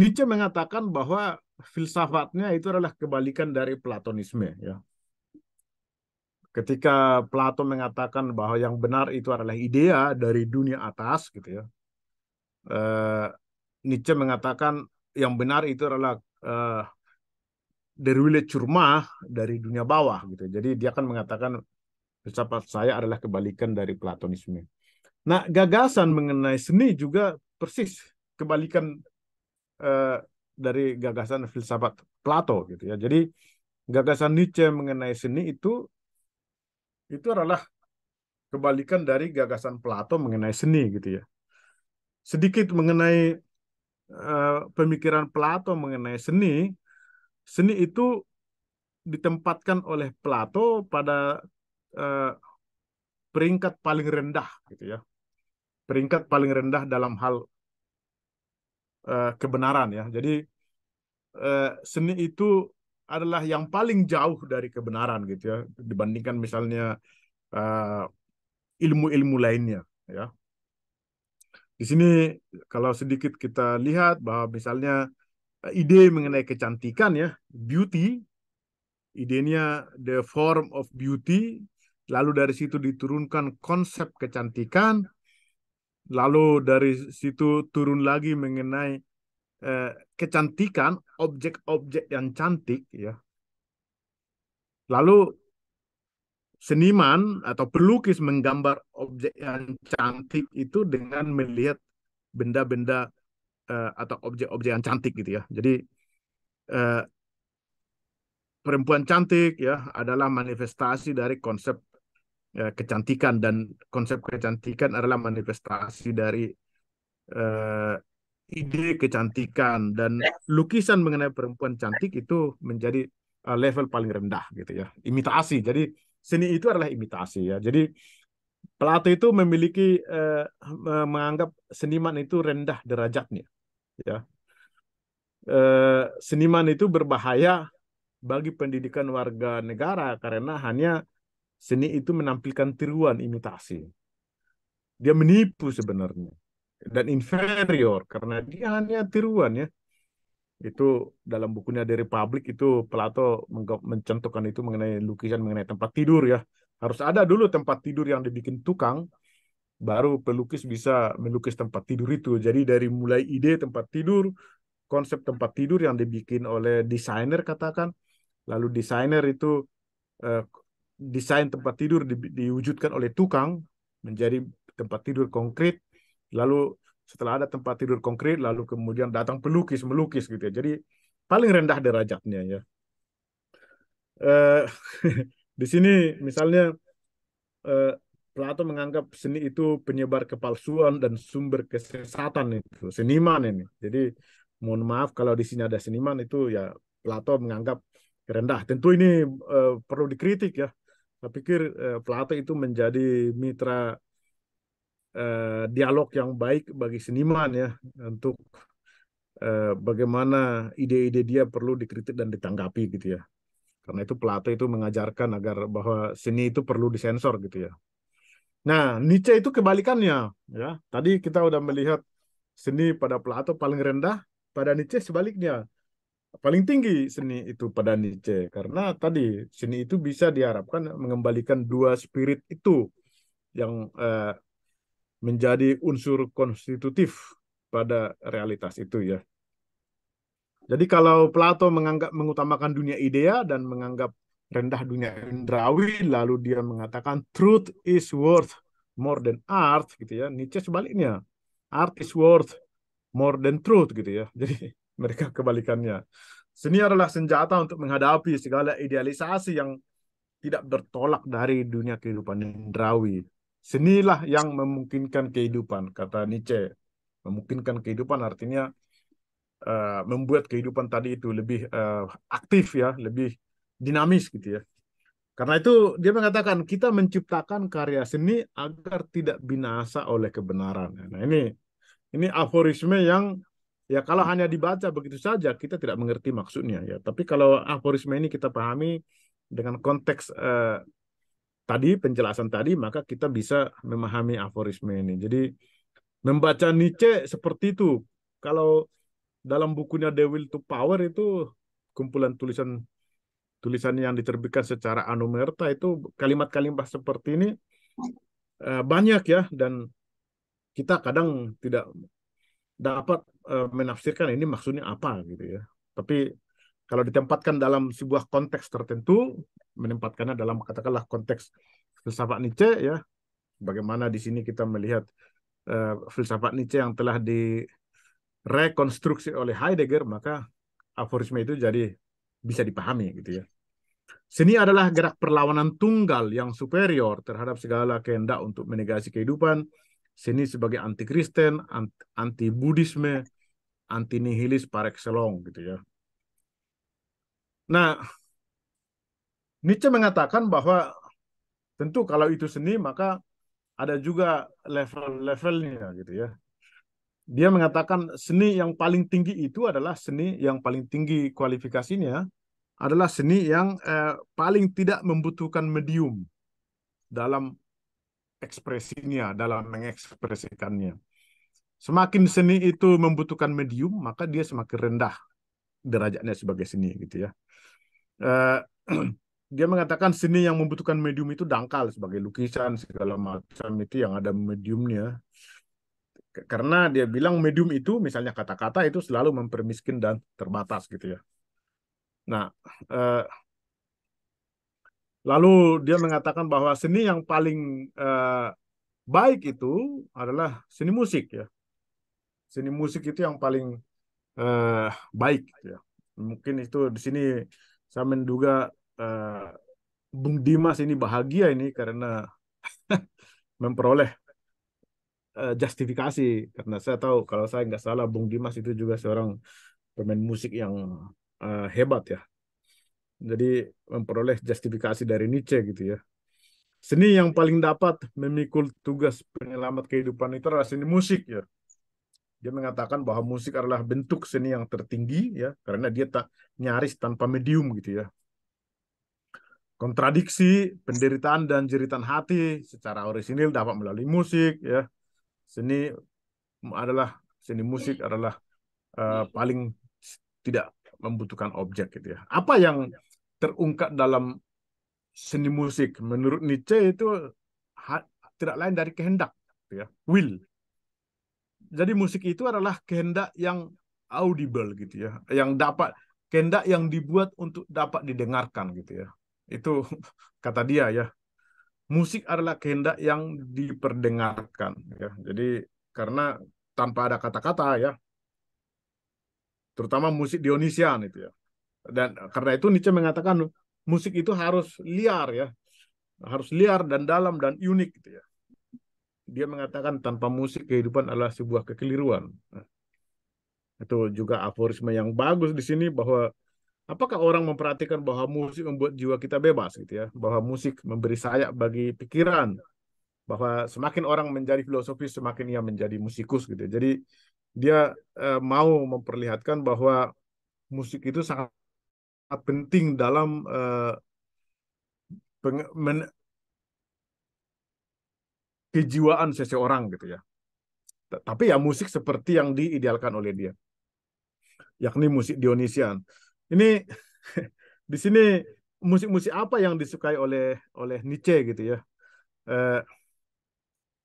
Nietzsche mengatakan bahwa filsafatnya itu adalah kebalikan dari Platonisme. Ya. Ketika Plato mengatakan bahwa yang benar itu adalah idea dari dunia atas, gitu ya. Eh, Nietzsche mengatakan yang benar itu adalah eh, wilayah curma dari dunia bawah gitu. Jadi dia akan mengatakan Filsafat saya adalah kebalikan dari Platonisme. Nah, gagasan mengenai seni juga persis kebalikan eh, dari gagasan filsafat Plato gitu ya. Jadi gagasan Nietzsche mengenai seni itu itu adalah kebalikan dari gagasan Plato mengenai seni gitu ya. Sedikit mengenai eh, pemikiran Plato mengenai seni, seni itu ditempatkan oleh Plato pada eh, peringkat paling rendah gitu ya peringkat paling rendah dalam hal eh, kebenaran ya jadi eh, seni itu adalah yang paling jauh dari kebenaran gitu ya dibandingkan misalnya eh, ilmu-ilmu lainnya ya di sini kalau sedikit kita lihat bahwa misalnya eh, ide mengenai kecantikan ya beauty idenya the form of beauty lalu dari situ diturunkan konsep kecantikan, lalu dari situ turun lagi mengenai eh, kecantikan objek-objek yang cantik ya lalu seniman atau pelukis menggambar objek yang cantik itu dengan melihat benda-benda eh, atau objek-objek yang cantik gitu ya jadi eh, perempuan cantik ya adalah manifestasi dari konsep Ya, kecantikan dan konsep kecantikan adalah manifestasi dari uh, ide kecantikan dan lukisan mengenai perempuan cantik itu menjadi uh, level paling rendah gitu ya imitasi jadi seni itu adalah imitasi ya jadi Plato itu memiliki uh, menganggap seniman itu rendah derajatnya ya uh, seniman itu berbahaya bagi pendidikan warga negara karena hanya Seni itu menampilkan tiruan imitasi. Dia menipu sebenarnya. Dan inferior, karena dia hanya tiruan ya. Itu dalam bukunya The Republic itu Plato mencontohkan itu mengenai lukisan mengenai tempat tidur ya. Harus ada dulu tempat tidur yang dibikin tukang, baru pelukis bisa melukis tempat tidur itu. Jadi dari mulai ide tempat tidur, konsep tempat tidur yang dibikin oleh desainer katakan, lalu desainer itu eh, desain tempat tidur di, diwujudkan oleh tukang menjadi tempat tidur konkret lalu setelah ada tempat tidur konkret lalu kemudian datang pelukis melukis gitu ya jadi paling rendah derajatnya ya eh, di sini misalnya eh, Plato menganggap seni itu penyebar kepalsuan dan sumber kesesatan itu seniman ini jadi mohon maaf kalau di sini ada seniman itu ya Plato menganggap rendah tentu ini eh, perlu dikritik ya saya pikir eh, Plato itu menjadi mitra eh, dialog yang baik bagi seniman ya untuk eh, bagaimana ide-ide dia perlu dikritik dan ditanggapi gitu ya. Karena itu Plato itu mengajarkan agar bahwa seni itu perlu disensor gitu ya. Nah, Nietzsche itu kebalikannya ya. Tadi kita udah melihat seni pada Plato paling rendah, pada Nietzsche sebaliknya paling tinggi seni itu pada Nietzsche karena tadi seni itu bisa diharapkan mengembalikan dua spirit itu yang eh, menjadi unsur konstitutif pada realitas itu ya. Jadi kalau Plato menganggap mengutamakan dunia idea dan menganggap rendah dunia indrawi lalu dia mengatakan truth is worth more than art gitu ya. Nietzsche sebaliknya art is worth more than truth gitu ya. Jadi mereka kebalikannya. Seni adalah senjata untuk menghadapi segala idealisasi yang tidak bertolak dari dunia kehidupan indrawi. Senilah yang memungkinkan kehidupan, kata Nietzsche. Memungkinkan kehidupan artinya uh, membuat kehidupan tadi itu lebih uh, aktif ya, lebih dinamis gitu ya. Karena itu dia mengatakan kita menciptakan karya seni agar tidak binasa oleh kebenaran. Nah ini ini aforisme yang Ya kalau hanya dibaca begitu saja kita tidak mengerti maksudnya ya. Tapi kalau aforisme ini kita pahami dengan konteks eh, tadi penjelasan tadi maka kita bisa memahami aforisme ini. Jadi membaca Nietzsche seperti itu. Kalau dalam bukunya The Will to Power itu kumpulan tulisan tulisan yang diterbitkan secara anumerta itu kalimat-kalimat seperti ini eh, banyak ya dan kita kadang tidak dapat eh, menafsirkan ini maksudnya apa gitu ya. Tapi kalau ditempatkan dalam sebuah konteks tertentu, menempatkannya dalam katakanlah konteks filsafat Nietzsche ya. Bagaimana di sini kita melihat uh, filsafat Nietzsche yang telah direkonstruksi oleh Heidegger, maka aforisme itu jadi bisa dipahami gitu ya. Seni adalah gerak perlawanan tunggal yang superior terhadap segala kehendak untuk menegasi kehidupan, Seni sebagai anti Kristen, anti Budisme, anti nihilis par excellence gitu ya. Nah, Nietzsche mengatakan bahwa tentu kalau itu seni maka ada juga level-levelnya gitu ya. Dia mengatakan seni yang paling tinggi itu adalah seni yang paling tinggi kualifikasinya adalah seni yang eh, paling tidak membutuhkan medium dalam ekspresinya, dalam mengekspresikannya. Semakin seni itu membutuhkan medium, maka dia semakin rendah derajatnya sebagai seni gitu ya. Eh, dia mengatakan seni yang membutuhkan medium itu dangkal sebagai lukisan segala macam itu yang ada mediumnya. Karena dia bilang medium itu misalnya kata-kata itu selalu mempermiskin dan terbatas gitu ya. Nah, eh, Lalu dia mengatakan bahwa seni yang paling uh, baik itu adalah seni musik ya. Seni musik itu yang paling uh, baik gitu ya. Mungkin itu di sini saya menduga uh, Bung Dimas ini bahagia ini karena memperoleh uh, justifikasi karena saya tahu kalau saya nggak salah Bung Dimas itu juga seorang pemain musik yang uh, hebat ya jadi memperoleh justifikasi dari Nietzsche gitu ya. Seni yang paling dapat memikul tugas penyelamat kehidupan itu adalah seni musik ya. Dia mengatakan bahwa musik adalah bentuk seni yang tertinggi ya karena dia tak nyaris tanpa medium gitu ya. Kontradiksi, penderitaan dan jeritan hati secara orisinil dapat melalui musik ya. Seni adalah seni musik adalah uh, paling tidak membutuhkan objek gitu ya. Apa yang terungkap dalam seni musik. Menurut Nietzsche itu tidak lain dari kehendak, gitu ya, will. Jadi musik itu adalah kehendak yang audible gitu ya, yang dapat kehendak yang dibuat untuk dapat didengarkan gitu ya. Itu kata dia ya. Musik adalah kehendak yang diperdengarkan ya. Jadi karena tanpa ada kata-kata ya. Terutama musik Dionisian itu ya. Dan karena itu Nietzsche mengatakan musik itu harus liar ya, harus liar dan dalam dan unik gitu ya. Dia mengatakan tanpa musik kehidupan adalah sebuah kekeliruan. Nah, itu juga aforisme yang bagus di sini bahwa apakah orang memperhatikan bahwa musik membuat jiwa kita bebas gitu ya, bahwa musik memberi sayap bagi pikiran, bahwa semakin orang menjadi filosofis semakin ia menjadi musikus gitu. Ya. Jadi dia eh, mau memperlihatkan bahwa musik itu sangat penting dalam uh, men kejiwaan seseorang gitu ya. T Tapi ya musik seperti yang diidealkan oleh dia, yakni musik Dionisian. Ini di sini musik-musik apa yang disukai oleh oleh Nietzsche gitu ya? Uh,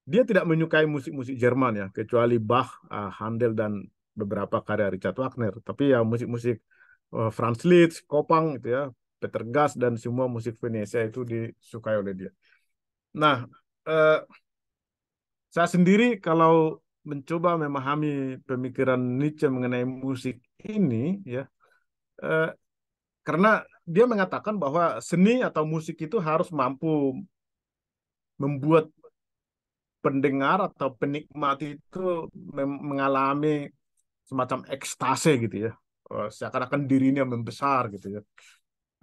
dia tidak menyukai musik-musik Jerman ya, kecuali Bach, uh, Handel dan beberapa karya Richard Wagner. Tapi ya musik-musik Eh, Franz Liszt, Kopang gitu ya, Peter Gas dan semua musik Venesia itu disukai oleh dia. Nah, eh, saya sendiri kalau mencoba memahami pemikiran Nietzsche mengenai musik ini ya eh, karena dia mengatakan bahwa seni atau musik itu harus mampu membuat pendengar atau penikmat itu mengalami semacam ekstase gitu ya Eh, seakan-akan dirinya membesar gitu ya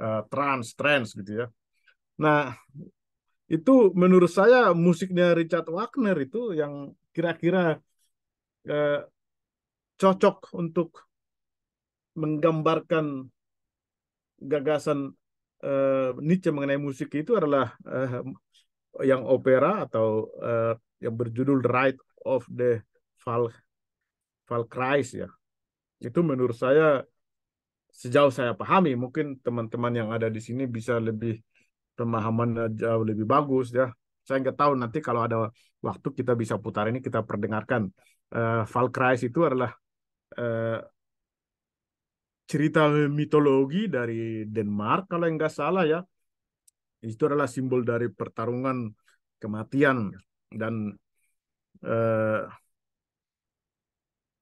eh, trans trans gitu ya nah itu menurut saya musiknya Richard Wagner itu yang kira-kira eh, cocok untuk menggambarkan gagasan eh, Nietzsche mengenai musik itu adalah eh, yang opera atau eh, yang berjudul Right of the Fall Valkyries ya itu menurut saya sejauh saya pahami mungkin teman-teman yang ada di sini bisa lebih pemahaman eh, jauh lebih bagus ya. Saya nggak tahu nanti kalau ada waktu kita bisa putar ini kita perdengarkan. Uh, eh, Valkyries itu adalah uh, cerita mitologi dari Denmark kalau nggak salah ya. Itu adalah simbol dari pertarungan kematian dan uh,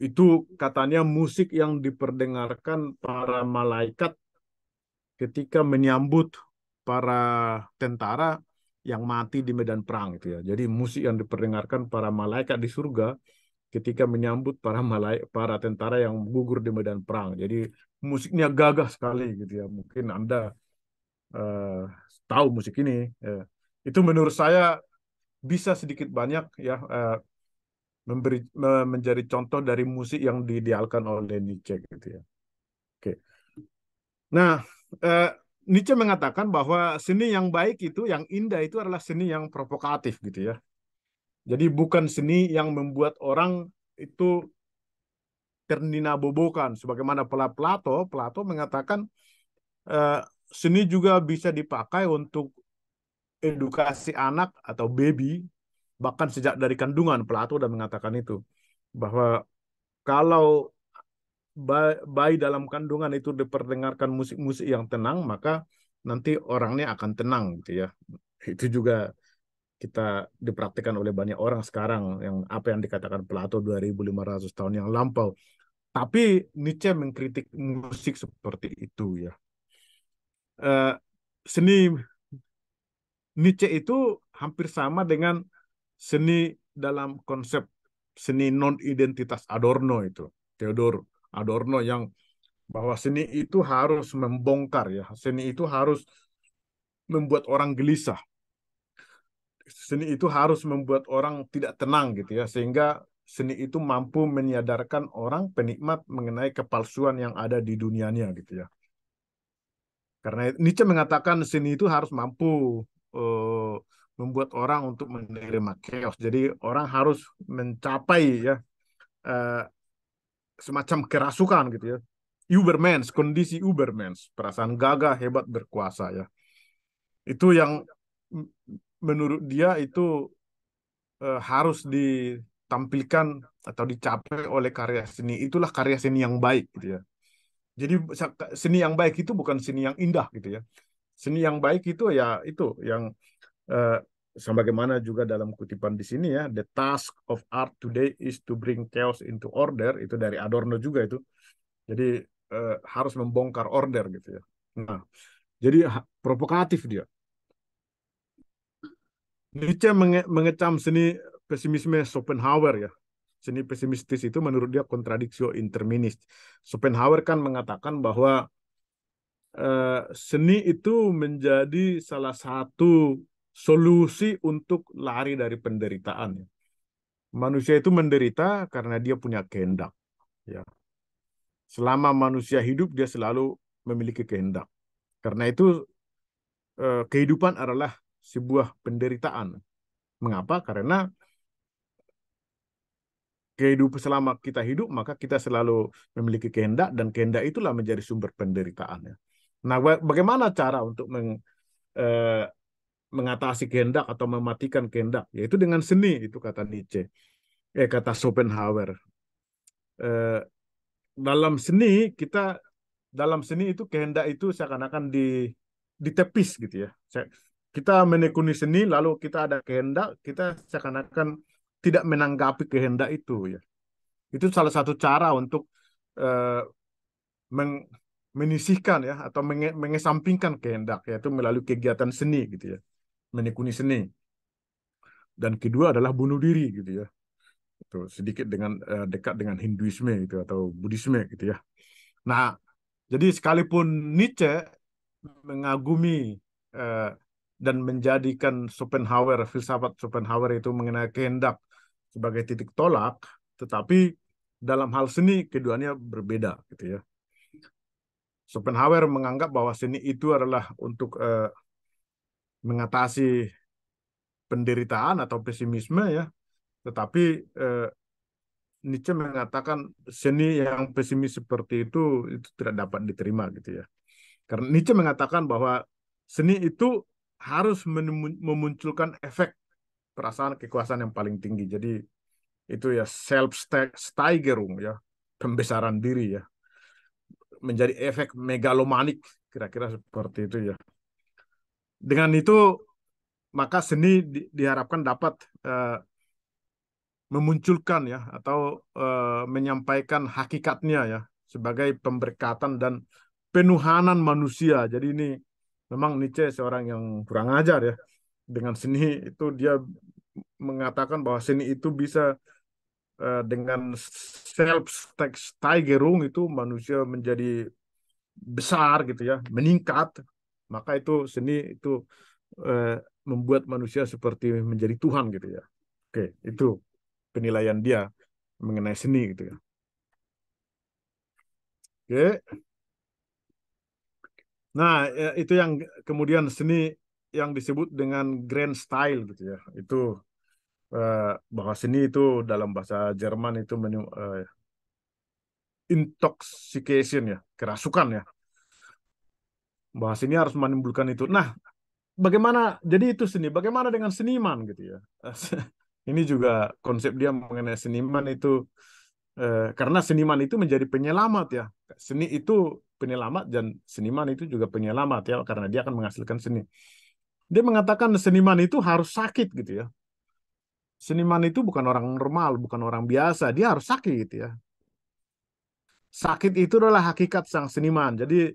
itu katanya musik yang diperdengarkan para malaikat ketika menyambut para tentara yang mati di medan perang itu ya. Jadi musik yang diperdengarkan para malaikat di surga ketika menyambut para malaik para tentara yang gugur di medan perang. Jadi musiknya gagah sekali gitu ya. Mungkin Anda uh, tahu musik ini. Ya. Itu menurut saya bisa sedikit banyak ya uh, memberi menjadi contoh dari musik yang diidealkan oleh Nietzsche gitu ya. Oke. Nah, eh, Nietzsche mengatakan bahwa seni yang baik itu, yang indah itu adalah seni yang provokatif gitu ya. Jadi bukan seni yang membuat orang itu ternina bobokan. Sebagaimana Plato, Plato mengatakan eh, seni juga bisa dipakai untuk edukasi anak atau baby bahkan sejak dari kandungan Plato sudah mengatakan itu bahwa kalau bayi dalam kandungan itu diperdengarkan musik-musik yang tenang maka nanti orangnya akan tenang gitu ya itu juga kita dipraktikkan oleh banyak orang sekarang yang apa yang dikatakan Plato 2500 tahun yang lampau tapi Nietzsche mengkritik musik seperti itu ya uh, seni Nietzsche itu hampir sama dengan seni dalam konsep seni non identitas Adorno itu Theodor Adorno yang bahwa seni itu harus membongkar ya seni itu harus membuat orang gelisah seni itu harus membuat orang tidak tenang gitu ya sehingga seni itu mampu menyadarkan orang penikmat mengenai kepalsuan yang ada di dunianya gitu ya. Karena Nietzsche mengatakan seni itu harus mampu uh, membuat orang untuk menerima chaos. Jadi orang harus mencapai ya uh, semacam kerasukan gitu ya. Ubermans, kondisi Ubermans, perasaan gagah hebat berkuasa ya. Itu yang menurut dia itu uh, harus ditampilkan atau dicapai oleh karya seni. Itulah karya seni yang baik gitu ya. Jadi seni yang baik itu bukan seni yang indah gitu ya. Seni yang baik itu ya itu yang uh, eh, sebagaimana juga dalam kutipan di sini ya, the task of art today is to bring chaos into order, itu dari Adorno juga itu. Jadi uh, harus membongkar order gitu ya. Nah, jadi provokatif dia. Nietzsche menge mengecam seni pesimisme Schopenhauer ya. Seni pesimistis itu menurut dia kontradiksi interminis Schopenhauer kan mengatakan bahwa uh, seni itu menjadi salah satu solusi untuk lari dari penderitaan. Ya. Manusia itu menderita karena dia punya kehendak. Ya. Selama manusia hidup dia selalu memiliki kehendak. Karena itu eh, kehidupan adalah sebuah penderitaan. Mengapa? Karena kehidupan selama kita hidup maka kita selalu memiliki kehendak dan kehendak itulah menjadi sumber penderitaannya. Nah, bagaimana cara untuk meng, eh, mengatasi kehendak atau mematikan kehendak, yaitu dengan seni, itu kata Nietzsche. Eh, kata Schopenhauer. Eh, dalam seni kita dalam seni itu kehendak itu seakan-akan di ditepis gitu ya. Kita menekuni seni lalu kita ada kehendak, kita seakan-akan tidak menanggapi kehendak itu ya. Itu salah satu cara untuk eh, meng menyisihkan ya atau menge mengesampingkan kehendak yaitu melalui kegiatan seni gitu ya menekuni seni. Dan kedua adalah bunuh diri gitu ya. Itu sedikit dengan eh, dekat dengan Hinduisme gitu atau Buddhisme gitu ya. Nah, jadi sekalipun Nietzsche mengagumi eh, dan menjadikan Schopenhauer, filsafat Schopenhauer itu mengenai kehendak sebagai titik tolak, tetapi dalam hal seni keduanya berbeda gitu ya. Schopenhauer menganggap bahwa seni itu adalah untuk eh, mengatasi penderitaan atau pesimisme ya. Tetapi eh, Nietzsche mengatakan seni yang pesimis seperti itu itu tidak dapat diterima gitu ya. Karena Nietzsche mengatakan bahwa seni itu harus memunculkan efek perasaan kekuasaan yang paling tinggi. Jadi itu ya self steigerung ya, pembesaran diri ya. Menjadi efek megalomanik kira-kira seperti itu ya dengan itu maka seni di, diharapkan dapat uh, memunculkan ya atau uh, menyampaikan hakikatnya ya sebagai pemberkatan dan penuhanan manusia. Jadi ini memang Nietzsche seorang yang kurang ajar ya. Dengan seni itu dia mengatakan bahwa seni itu bisa uh, dengan self tigerung itu manusia menjadi besar gitu ya, meningkat maka itu seni itu eh, membuat manusia seperti menjadi Tuhan gitu ya oke itu penilaian dia mengenai seni gitu ya oke nah ya, itu yang kemudian seni yang disebut dengan grand style gitu ya itu eh, bahwa seni itu dalam bahasa Jerman itu menu, eh, intoxication ya kerasukan ya bahas ini harus menimbulkan itu. Nah, bagaimana? Jadi itu seni. Bagaimana dengan seniman gitu ya? ini juga konsep dia mengenai seniman itu eh, karena seniman itu menjadi penyelamat ya. Seni itu penyelamat dan seniman itu juga penyelamat ya karena dia akan menghasilkan seni. Dia mengatakan seniman itu harus sakit gitu ya. Seniman itu bukan orang normal, bukan orang biasa, dia harus sakit gitu ya. Sakit itu adalah hakikat sang seniman. Jadi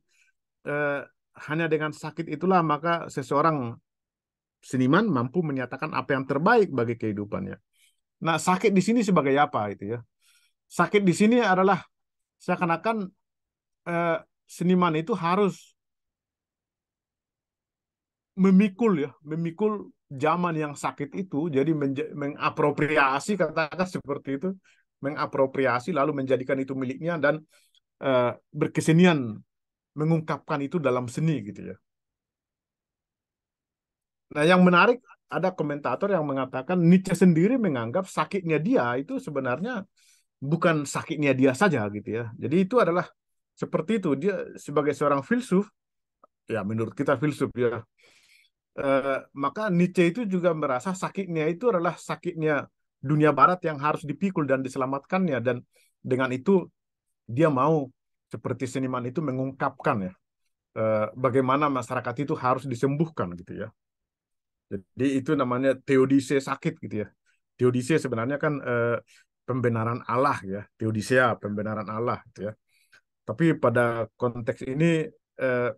eh, hanya dengan sakit itulah maka seseorang seniman mampu menyatakan apa yang terbaik bagi kehidupannya. Nah, sakit di sini sebagai apa itu ya? Sakit di sini adalah seakan-akan eh, seniman itu harus memikul ya, memikul zaman yang sakit itu jadi mengapropriasi katakan seperti itu, mengapropriasi lalu menjadikan itu miliknya dan eh, berkesenian mengungkapkan itu dalam seni gitu ya. Nah, yang menarik ada komentator yang mengatakan Nietzsche sendiri menganggap sakitnya dia itu sebenarnya bukan sakitnya dia saja gitu ya. Jadi itu adalah seperti itu dia sebagai seorang filsuf ya menurut kita filsuf ya. Eh, maka Nietzsche itu juga merasa sakitnya itu adalah sakitnya dunia barat yang harus dipikul dan diselamatkannya dan dengan itu dia mau seperti seniman itu mengungkapkan ya eh, bagaimana masyarakat itu harus disembuhkan gitu ya. Jadi itu namanya teodise sakit gitu ya. Teodise sebenarnya kan eh, pembenaran Allah ya, teodisea pembenaran Allah gitu ya. Tapi pada konteks ini eh,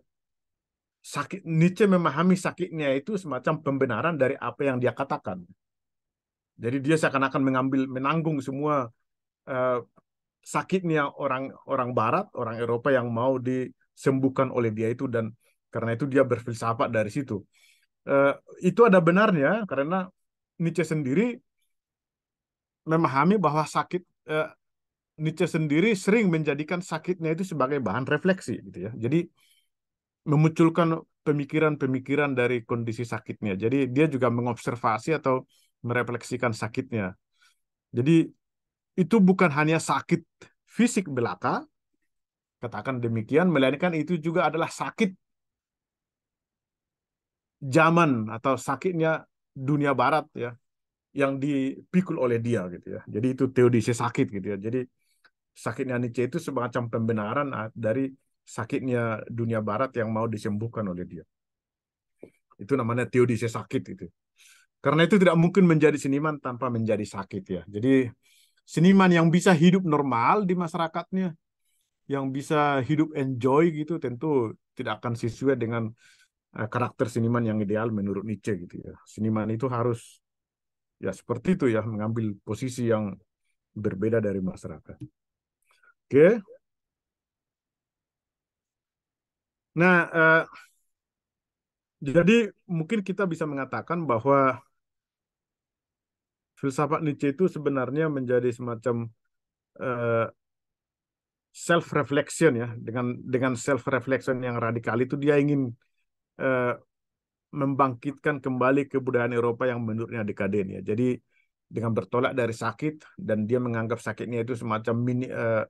sakit Nietzsche memahami sakitnya itu semacam pembenaran dari apa yang dia katakan. Jadi dia seakan-akan mengambil menanggung semua sakitnya orang orang Barat, orang Eropa yang mau disembuhkan oleh dia itu dan karena itu dia berfilsafat dari situ. Uh, itu ada benarnya karena Nietzsche sendiri memahami bahwa sakit uh, Nietzsche sendiri sering menjadikan sakitnya itu sebagai bahan refleksi gitu ya. Jadi memunculkan pemikiran-pemikiran dari kondisi sakitnya. Jadi dia juga mengobservasi atau merefleksikan sakitnya. Jadi itu bukan hanya sakit fisik belaka, katakan demikian, melainkan itu juga adalah sakit zaman atau sakitnya dunia barat ya yang dipikul oleh dia gitu ya. Jadi itu teodisi sakit gitu ya. Jadi sakitnya Nietzsche itu semacam pembenaran ah, dari sakitnya dunia barat yang mau disembuhkan oleh dia. Itu namanya teodisi sakit itu. Karena itu tidak mungkin menjadi seniman tanpa menjadi sakit ya. Jadi seniman yang bisa hidup normal di masyarakatnya, yang bisa hidup enjoy gitu, tentu tidak akan sesuai dengan uh, karakter seniman yang ideal menurut Nietzsche gitu ya. Seniman itu harus ya seperti itu ya mengambil posisi yang berbeda dari masyarakat. Oke. Okay. Nah, uh, jadi mungkin kita bisa mengatakan bahwa filsafat Nietzsche itu sebenarnya menjadi semacam uh, eh, self reflection ya dengan dengan self reflection yang radikal itu dia ingin uh, membangkitkan kembali kebudayaan Eropa yang menurutnya dekaden ya. Jadi dengan bertolak dari sakit dan dia menganggap sakitnya itu semacam mini uh,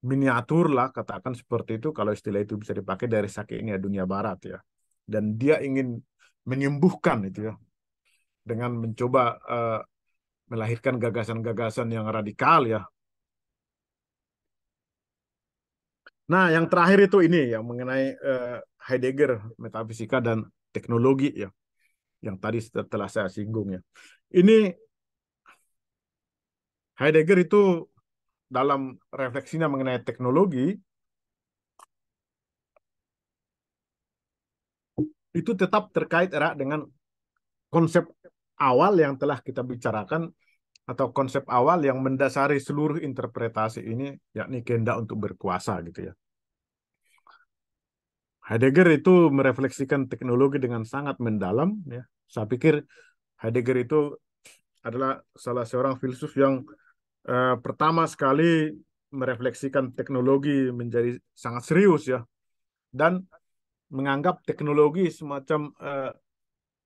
miniatur lah katakan seperti itu kalau istilah itu bisa dipakai dari sakitnya dunia barat ya dan dia ingin menyembuhkan itu ya dengan mencoba uh, melahirkan gagasan-gagasan yang radikal ya. Nah, yang terakhir itu ini yang mengenai uh, Heidegger, metafisika dan teknologi ya. Yang tadi setelah saya singgung ya. Ini Heidegger itu dalam refleksinya mengenai teknologi itu tetap terkait erat dengan konsep awal yang telah kita bicarakan atau konsep awal yang mendasari seluruh interpretasi ini yakni kehendak untuk berkuasa gitu ya. Heidegger itu merefleksikan teknologi dengan sangat mendalam ya. Saya pikir Heidegger itu adalah salah seorang filsuf yang eh, pertama sekali merefleksikan teknologi menjadi sangat serius ya dan menganggap teknologi semacam eh,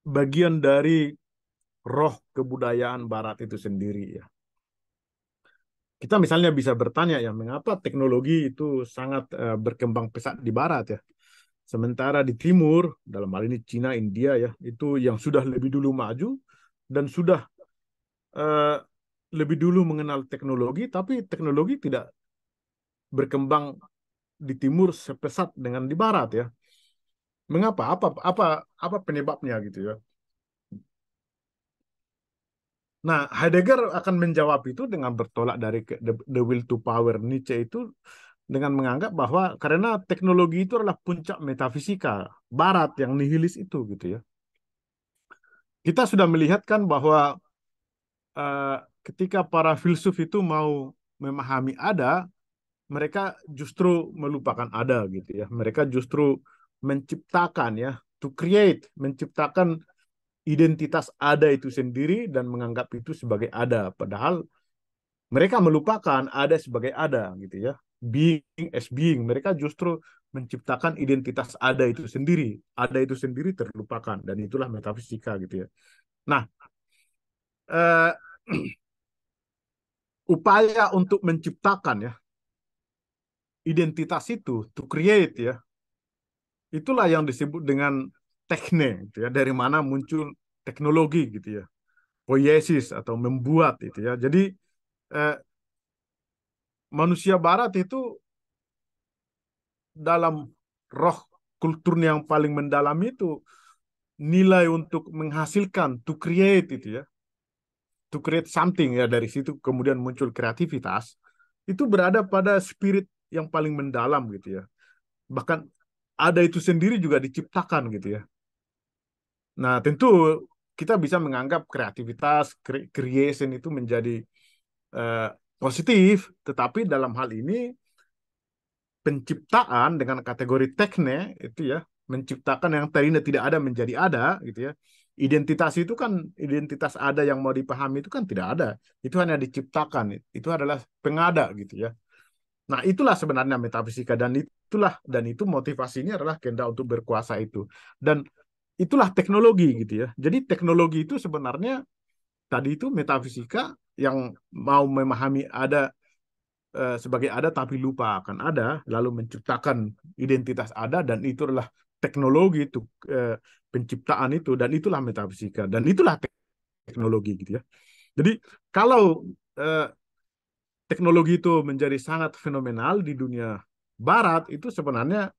bagian dari roh kebudayaan Barat itu sendiri ya. Kita misalnya bisa bertanya ya, mengapa teknologi itu sangat uh, berkembang pesat di Barat ya, sementara di Timur dalam hal ini Cina, India ya, itu yang sudah lebih dulu maju dan sudah uh, lebih dulu mengenal teknologi, tapi teknologi tidak berkembang di Timur sepesat dengan di Barat ya. Mengapa? Apa apa apa penyebabnya gitu ya? Nah, Heidegger akan menjawab itu dengan bertolak dari the, the will to power Nietzsche itu dengan menganggap bahwa karena teknologi itu adalah puncak metafisika barat yang nihilis itu gitu ya. Kita sudah melihat kan bahwa uh, ketika para filsuf itu mau memahami ada, mereka justru melupakan ada gitu ya. Mereka justru menciptakan ya to create menciptakan identitas ada itu sendiri dan menganggap itu sebagai ada padahal mereka melupakan ada sebagai ada gitu ya being as being mereka justru menciptakan identitas ada itu sendiri ada itu sendiri terlupakan dan itulah metafisika gitu ya nah uh, upaya untuk menciptakan ya identitas itu to create ya Itulah yang disebut dengan tekne, gitu ya, dari mana muncul teknologi gitu ya. Poiesis atau membuat itu ya. Jadi eh, manusia barat itu dalam roh kultur yang paling mendalam itu nilai untuk menghasilkan to create itu ya to create something ya dari situ kemudian muncul kreativitas itu berada pada spirit yang paling mendalam gitu ya bahkan ada itu sendiri juga diciptakan gitu ya. Nah, tentu kita bisa menganggap kreativitas creation itu menjadi uh, positif, tetapi dalam hal ini penciptaan dengan kategori tekne itu ya, menciptakan yang tadinya tidak ada menjadi ada gitu ya. Identitas itu kan identitas ada yang mau dipahami itu kan tidak ada. Itu hanya diciptakan. Itu adalah pengada gitu ya. Nah, itulah sebenarnya metafisika dan itulah dan itu motivasinya adalah kehendak untuk berkuasa itu. Dan itulah teknologi gitu ya. Jadi teknologi itu sebenarnya tadi itu metafisika yang mau memahami ada eh, sebagai ada tapi lupa akan ada, lalu menciptakan identitas ada dan itu adalah teknologi itu eh, penciptaan itu dan itulah metafisika dan itulah teknologi gitu ya. Jadi kalau eh, teknologi itu menjadi sangat fenomenal di dunia barat itu sebenarnya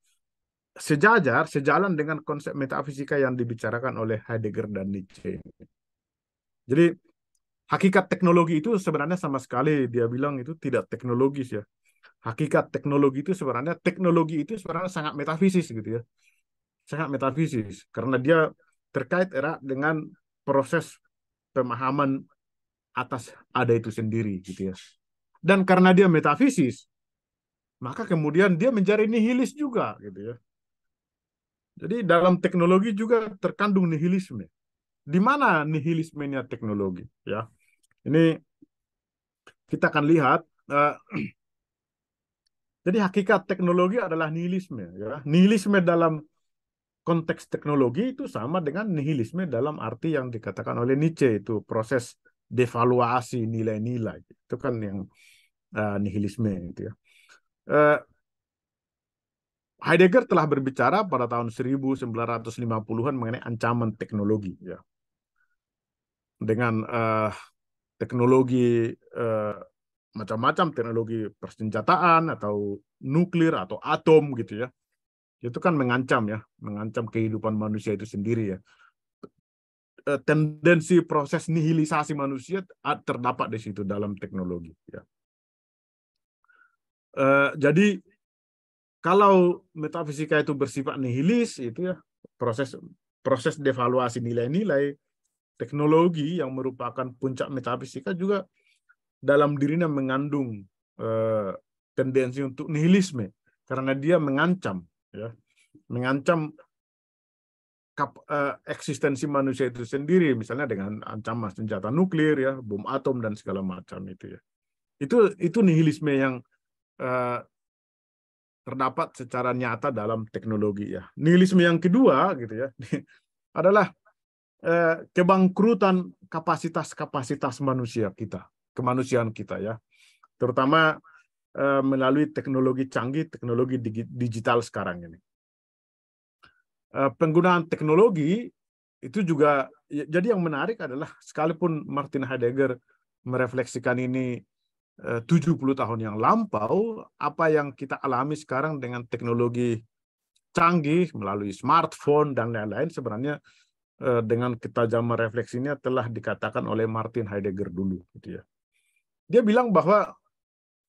sejajar, sejalan dengan konsep metafisika yang dibicarakan oleh Heidegger dan Nietzsche. Jadi hakikat teknologi itu sebenarnya sama sekali dia bilang itu tidak teknologis ya. Hakikat teknologi itu sebenarnya teknologi itu sebenarnya sangat metafisis gitu ya. Sangat metafisis karena dia terkait erat dengan proses pemahaman atas ada itu sendiri gitu ya dan karena dia metafisis maka kemudian dia mencari nihilis juga gitu ya jadi dalam teknologi juga terkandung nihilisme di mana nihilismenya teknologi ya ini kita akan lihat uh, jadi hakikat teknologi adalah nihilisme ya nihilisme dalam konteks teknologi itu sama dengan nihilisme dalam arti yang dikatakan oleh Nietzsche itu proses devaluasi nilai-nilai itu kan yang uh, nihilisme gitu ya. Uh, Heidegger telah berbicara pada tahun 1950-an mengenai ancaman teknologi ya. Dengan uh, teknologi uh, macam-macam teknologi persenjataan atau nuklir atau atom gitu ya. Itu kan mengancam ya, mengancam kehidupan manusia itu sendiri ya. tendensi proses nihilisasi manusia terdapat di situ dalam teknologi ya. Eh, jadi kalau metafisika itu bersifat nihilis itu ya proses proses devaluasi nilai-nilai teknologi yang merupakan puncak metafisika juga dalam dirinya mengandung eh, tendensi untuk nihilisme karena dia mengancam ya mengancam kap, eh, eksistensi manusia itu sendiri misalnya dengan ancaman senjata nuklir ya bom atom dan segala macam itu ya itu itu nihilisme yang Eh, terdapat secara nyata dalam teknologi ya. Nihilisme yang kedua gitu ya adalah eh, kebangkrutan kapasitas-kapasitas manusia kita, kemanusiaan kita ya. Terutama eh, melalui teknologi canggih, teknologi digital sekarang ini. penggunaan teknologi itu juga ya, jadi yang menarik adalah sekalipun Martin Heidegger merefleksikan ini 70 eh, tahun yang lampau, apa yang kita alami sekarang dengan teknologi canggih melalui smartphone dan lain-lain sebenarnya eh, dengan ketajaman refleksinya telah dikatakan oleh Martin Heidegger dulu gitu ya. Dia bilang bahwa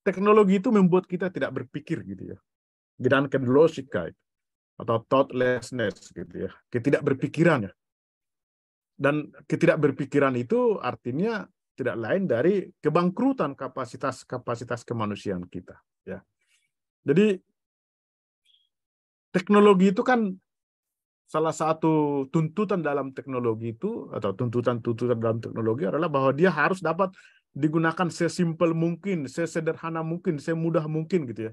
teknologi itu membuat kita tidak berpikir gitu ya. Gedanken logika gitu, atau thoughtlessness gitu ya. Ketidak ya. Dan ketidakberpikiran itu artinya tidak lain dari kebangkrutan kapasitas-kapasitas kemanusiaan kita. Ya. Jadi teknologi itu kan salah satu tuntutan dalam teknologi itu atau tuntutan-tuntutan dalam teknologi adalah bahwa dia harus dapat digunakan sesimpel mungkin, sesederhana mungkin, semudah mungkin gitu ya.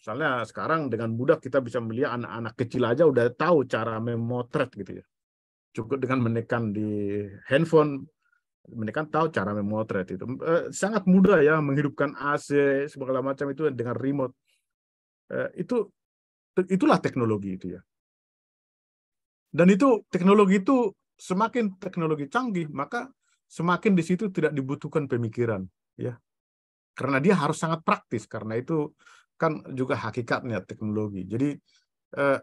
Misalnya sekarang dengan mudah kita bisa melihat anak-anak kecil aja udah tahu cara memotret gitu ya. Cukup dengan menekan di handphone mereka kan tahu cara memotret itu eh, sangat mudah ya menghidupkan AC segala macam itu dengan remote eh, itu itulah teknologi itu ya dan itu teknologi itu semakin teknologi canggih maka semakin di situ tidak dibutuhkan pemikiran ya karena dia harus sangat praktis karena itu kan juga hakikatnya teknologi jadi eh,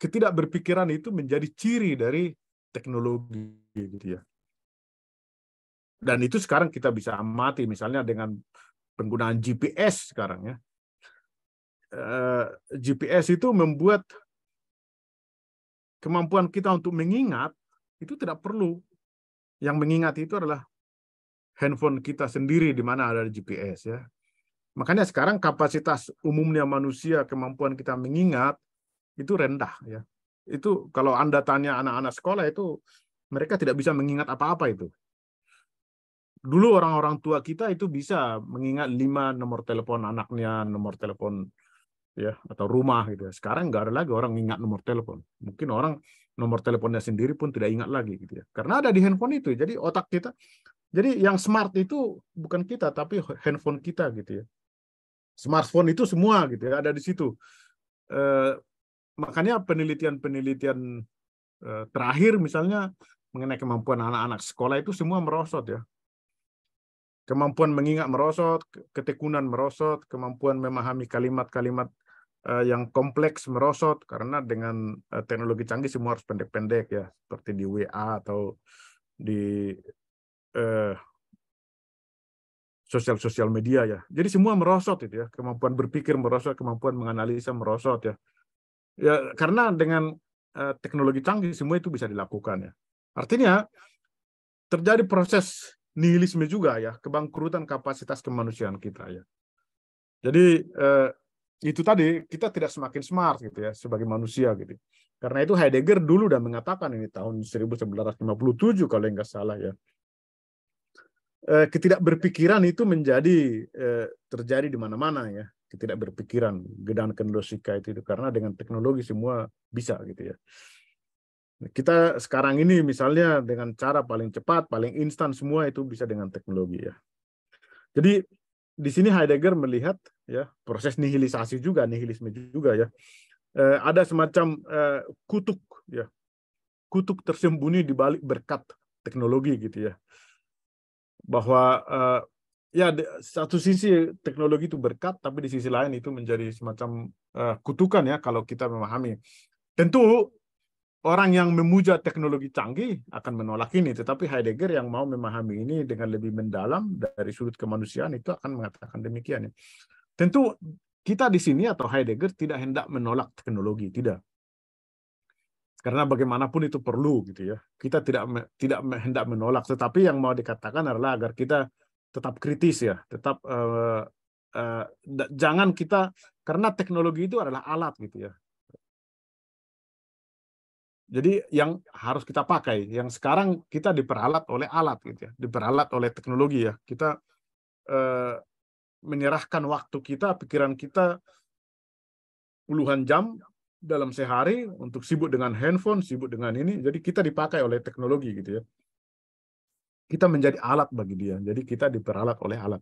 ketidakberpikiran itu menjadi ciri dari teknologi gitu ya dan itu sekarang kita bisa amati misalnya dengan penggunaan GPS sekarang ya eh, GPS itu membuat kemampuan kita untuk mengingat itu tidak perlu. Yang mengingat itu adalah handphone kita sendiri di mana ada GPS ya. Makanya sekarang kapasitas umumnya manusia kemampuan kita mengingat itu rendah ya. Itu kalau Anda tanya anak-anak sekolah itu mereka tidak bisa mengingat apa-apa itu dulu orang-orang tua kita itu bisa mengingat lima nomor telepon anaknya, nomor telepon ya atau rumah gitu. Ya. Sekarang nggak ada lagi orang ingat nomor telepon. Mungkin orang nomor teleponnya sendiri pun tidak ingat lagi gitu ya. Karena ada di handphone itu. Jadi otak kita jadi yang smart itu bukan kita tapi handphone kita gitu ya. Smartphone itu semua gitu ya ada di situ. Eh, makanya penelitian-penelitian eh, terakhir misalnya mengenai kemampuan anak-anak sekolah itu semua merosot ya kemampuan mengingat merosot, ketekunan merosot, kemampuan memahami kalimat-kalimat eh, yang kompleks merosot karena dengan eh, teknologi canggih semua harus pendek-pendek ya seperti di WA atau di eh, sosial sosial media ya jadi semua merosot itu ya kemampuan berpikir merosot kemampuan menganalisa merosot ya ya karena dengan eh, teknologi canggih semua itu bisa dilakukan ya artinya terjadi proses nihilisme juga ya, kebangkrutan kapasitas kemanusiaan kita ya. Jadi eh, itu tadi kita tidak semakin smart gitu ya sebagai manusia gitu. Karena itu Heidegger dulu dan mengatakan ini tahun 1957 kalau nggak salah ya. Eh, ketidakberpikiran itu menjadi eh, terjadi di mana-mana ya ketidakberpikiran gedang gedan kendosika itu, itu karena dengan teknologi semua bisa gitu ya kita sekarang ini misalnya dengan cara paling cepat, paling instan semua itu bisa dengan teknologi ya. Jadi di sini Heidegger melihat ya proses nihilisasi juga, nihilisme juga ya. Eh, ada semacam eh, kutuk ya. Kutuk tersembunyi di balik berkat teknologi gitu ya. Bahwa eh, ya satu sisi teknologi itu berkat tapi di sisi lain itu menjadi semacam eh, kutukan ya kalau kita memahami tentu orang yang memuja teknologi canggih akan menolak ini, tetapi Heidegger yang mau memahami ini dengan lebih mendalam dari sudut kemanusiaan itu akan mengatakan demikian. Tentu kita di sini atau Heidegger tidak hendak menolak teknologi, tidak. Karena bagaimanapun itu perlu gitu ya. Kita tidak tidak hendak menolak, tetapi yang mau dikatakan adalah agar kita tetap kritis ya, tetap uh, uh, jangan kita karena teknologi itu adalah alat gitu ya. Jadi yang harus kita pakai, yang sekarang kita diperalat oleh alat gitu ya, diperalat oleh teknologi ya. Kita eh, menyerahkan waktu kita, pikiran kita puluhan jam dalam sehari untuk sibuk dengan handphone, sibuk dengan ini. Jadi kita dipakai oleh teknologi gitu ya. Kita menjadi alat bagi dia. Jadi kita diperalat oleh alat.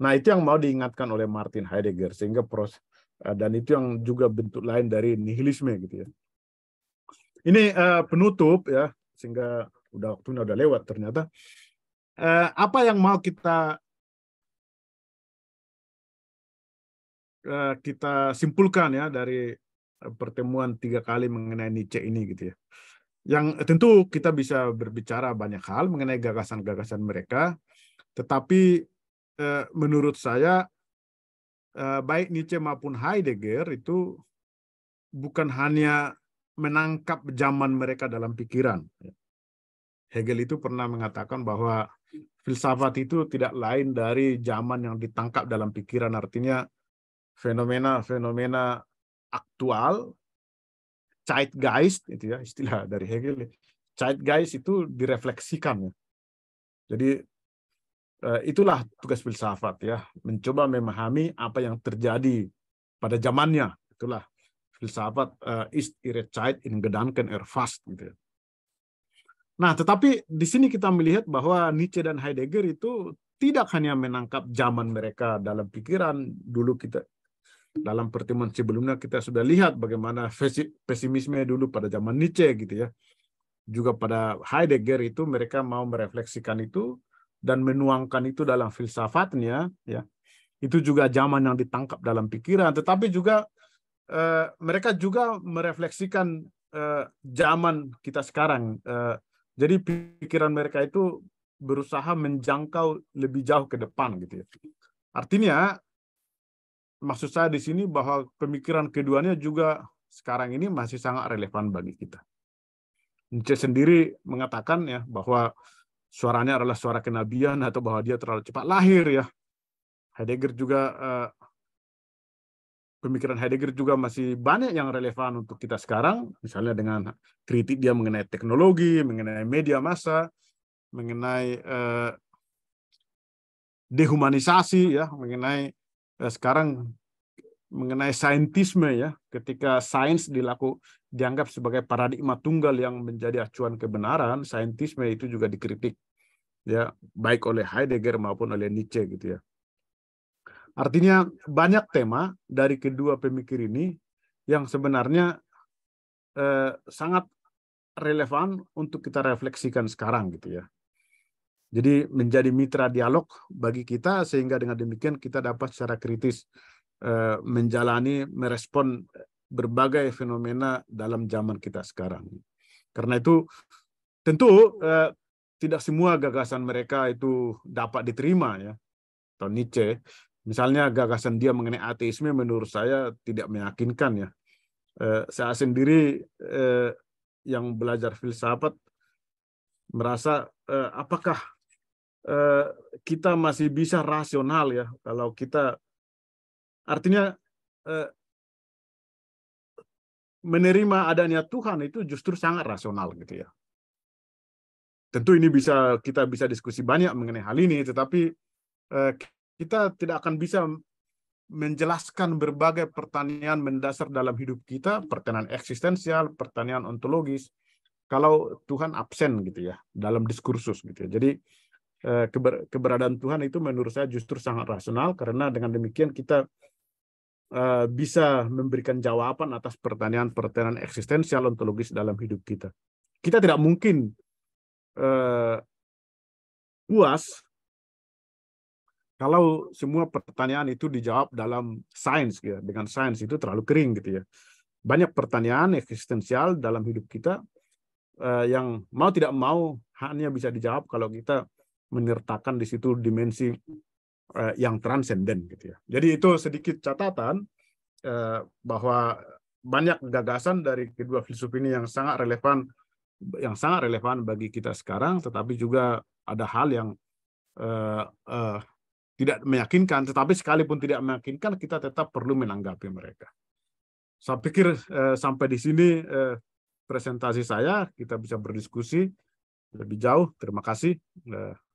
Nah, itu yang mau diingatkan oleh Martin Heidegger sehingga proses eh, dan itu yang juga bentuk lain dari nihilisme gitu ya ini uh, penutup ya, sehingga udah waktunya udah lewat ternyata. Uh, apa yang mau kita uh, kita simpulkan ya dari pertemuan tiga kali mengenai Nietzsche ini gitu ya. Yang tentu kita bisa berbicara banyak hal mengenai gagasan-gagasan mereka, tetapi uh, menurut saya uh, baik Nietzsche maupun Heidegger itu bukan hanya menangkap zaman mereka dalam pikiran. Hegel itu pernah mengatakan bahwa filsafat itu tidak lain dari zaman yang ditangkap dalam pikiran. Artinya fenomena-fenomena aktual, zeitgeist, itu ya istilah dari Hegel, zeitgeist itu direfleksikan. Ya. Jadi eh, itulah tugas filsafat ya, mencoba memahami apa yang terjadi pada zamannya. Itulah filsafat uh, ist ihre Zeit in Gedanken erfasst gitu. Ya. Nah, tetapi di sini kita melihat bahwa Nietzsche dan Heidegger itu tidak hanya menangkap zaman mereka dalam pikiran dulu kita dalam pertemuan sebelumnya kita sudah lihat bagaimana pesimisme dulu pada zaman Nietzsche gitu ya. Juga pada Heidegger itu mereka mau merefleksikan itu dan menuangkan itu dalam filsafatnya ya. Itu juga zaman yang ditangkap dalam pikiran, tetapi juga Eh, mereka juga merefleksikan eh, zaman kita sekarang. Eh, jadi pikiran mereka itu berusaha menjangkau lebih jauh ke depan gitu ya. Artinya maksud saya di sini bahwa pemikiran keduanya juga sekarang ini masih sangat relevan bagi kita. Nietzsche sendiri mengatakan ya bahwa suaranya adalah suara kenabian atau bahwa dia terlalu cepat lahir ya. Heidegger juga uh, pemikiran Heidegger juga masih banyak yang relevan untuk kita sekarang, misalnya dengan kritik dia mengenai teknologi, mengenai media massa, mengenai eh, dehumanisasi ya, mengenai eh, sekarang mengenai saintisme ya, ketika sains dilaku dianggap sebagai paradigma tunggal yang menjadi acuan kebenaran, saintisme itu juga dikritik ya baik oleh Heidegger maupun oleh Nietzsche gitu ya. Artinya banyak tema dari kedua pemikir ini yang sebenarnya eh, sangat relevan untuk kita refleksikan sekarang gitu ya. Jadi menjadi mitra dialog bagi kita sehingga dengan demikian kita dapat secara kritis eh, menjalani merespon berbagai fenomena dalam zaman kita sekarang. Karena itu tentu eh, tidak semua gagasan mereka itu dapat diterima ya. Atau Nietzsche Misalnya gagasan dia mengenai ateisme menurut saya tidak meyakinkan ya. Eh, saya sendiri eh, yang belajar filsafat merasa eh, apakah eh, kita masih bisa rasional ya kalau kita artinya eh, menerima adanya Tuhan itu justru sangat rasional gitu ya. Tentu ini bisa kita bisa diskusi banyak mengenai hal ini, tetapi eh, kita tidak akan bisa menjelaskan berbagai pertanyaan mendasar dalam hidup kita, pertanyaan eksistensial, pertanyaan ontologis, kalau Tuhan absen gitu ya dalam diskursus gitu ya. Jadi eh, keber, keberadaan Tuhan itu menurut saya justru sangat rasional karena dengan demikian kita eh, bisa memberikan jawaban atas pertanyaan-pertanyaan eksistensial ontologis dalam hidup kita. Kita tidak mungkin uh, puas kalau semua pertanyaan itu dijawab dalam sains ya dengan sains itu terlalu kering gitu ya banyak pertanyaan eksistensial dalam hidup kita uh, yang mau tidak mau hanya bisa dijawab kalau kita menyertakan di situ dimensi uh, yang transenden gitu ya jadi itu sedikit catatan uh, bahwa banyak gagasan dari kedua filsuf ini yang sangat relevan yang sangat relevan bagi kita sekarang tetapi juga ada hal yang uh, uh, tidak meyakinkan, tetapi sekalipun tidak meyakinkan, kita tetap perlu menanggapi mereka. Saya pikir eh, sampai di sini eh, presentasi saya, kita bisa berdiskusi lebih jauh. Terima kasih. Eh,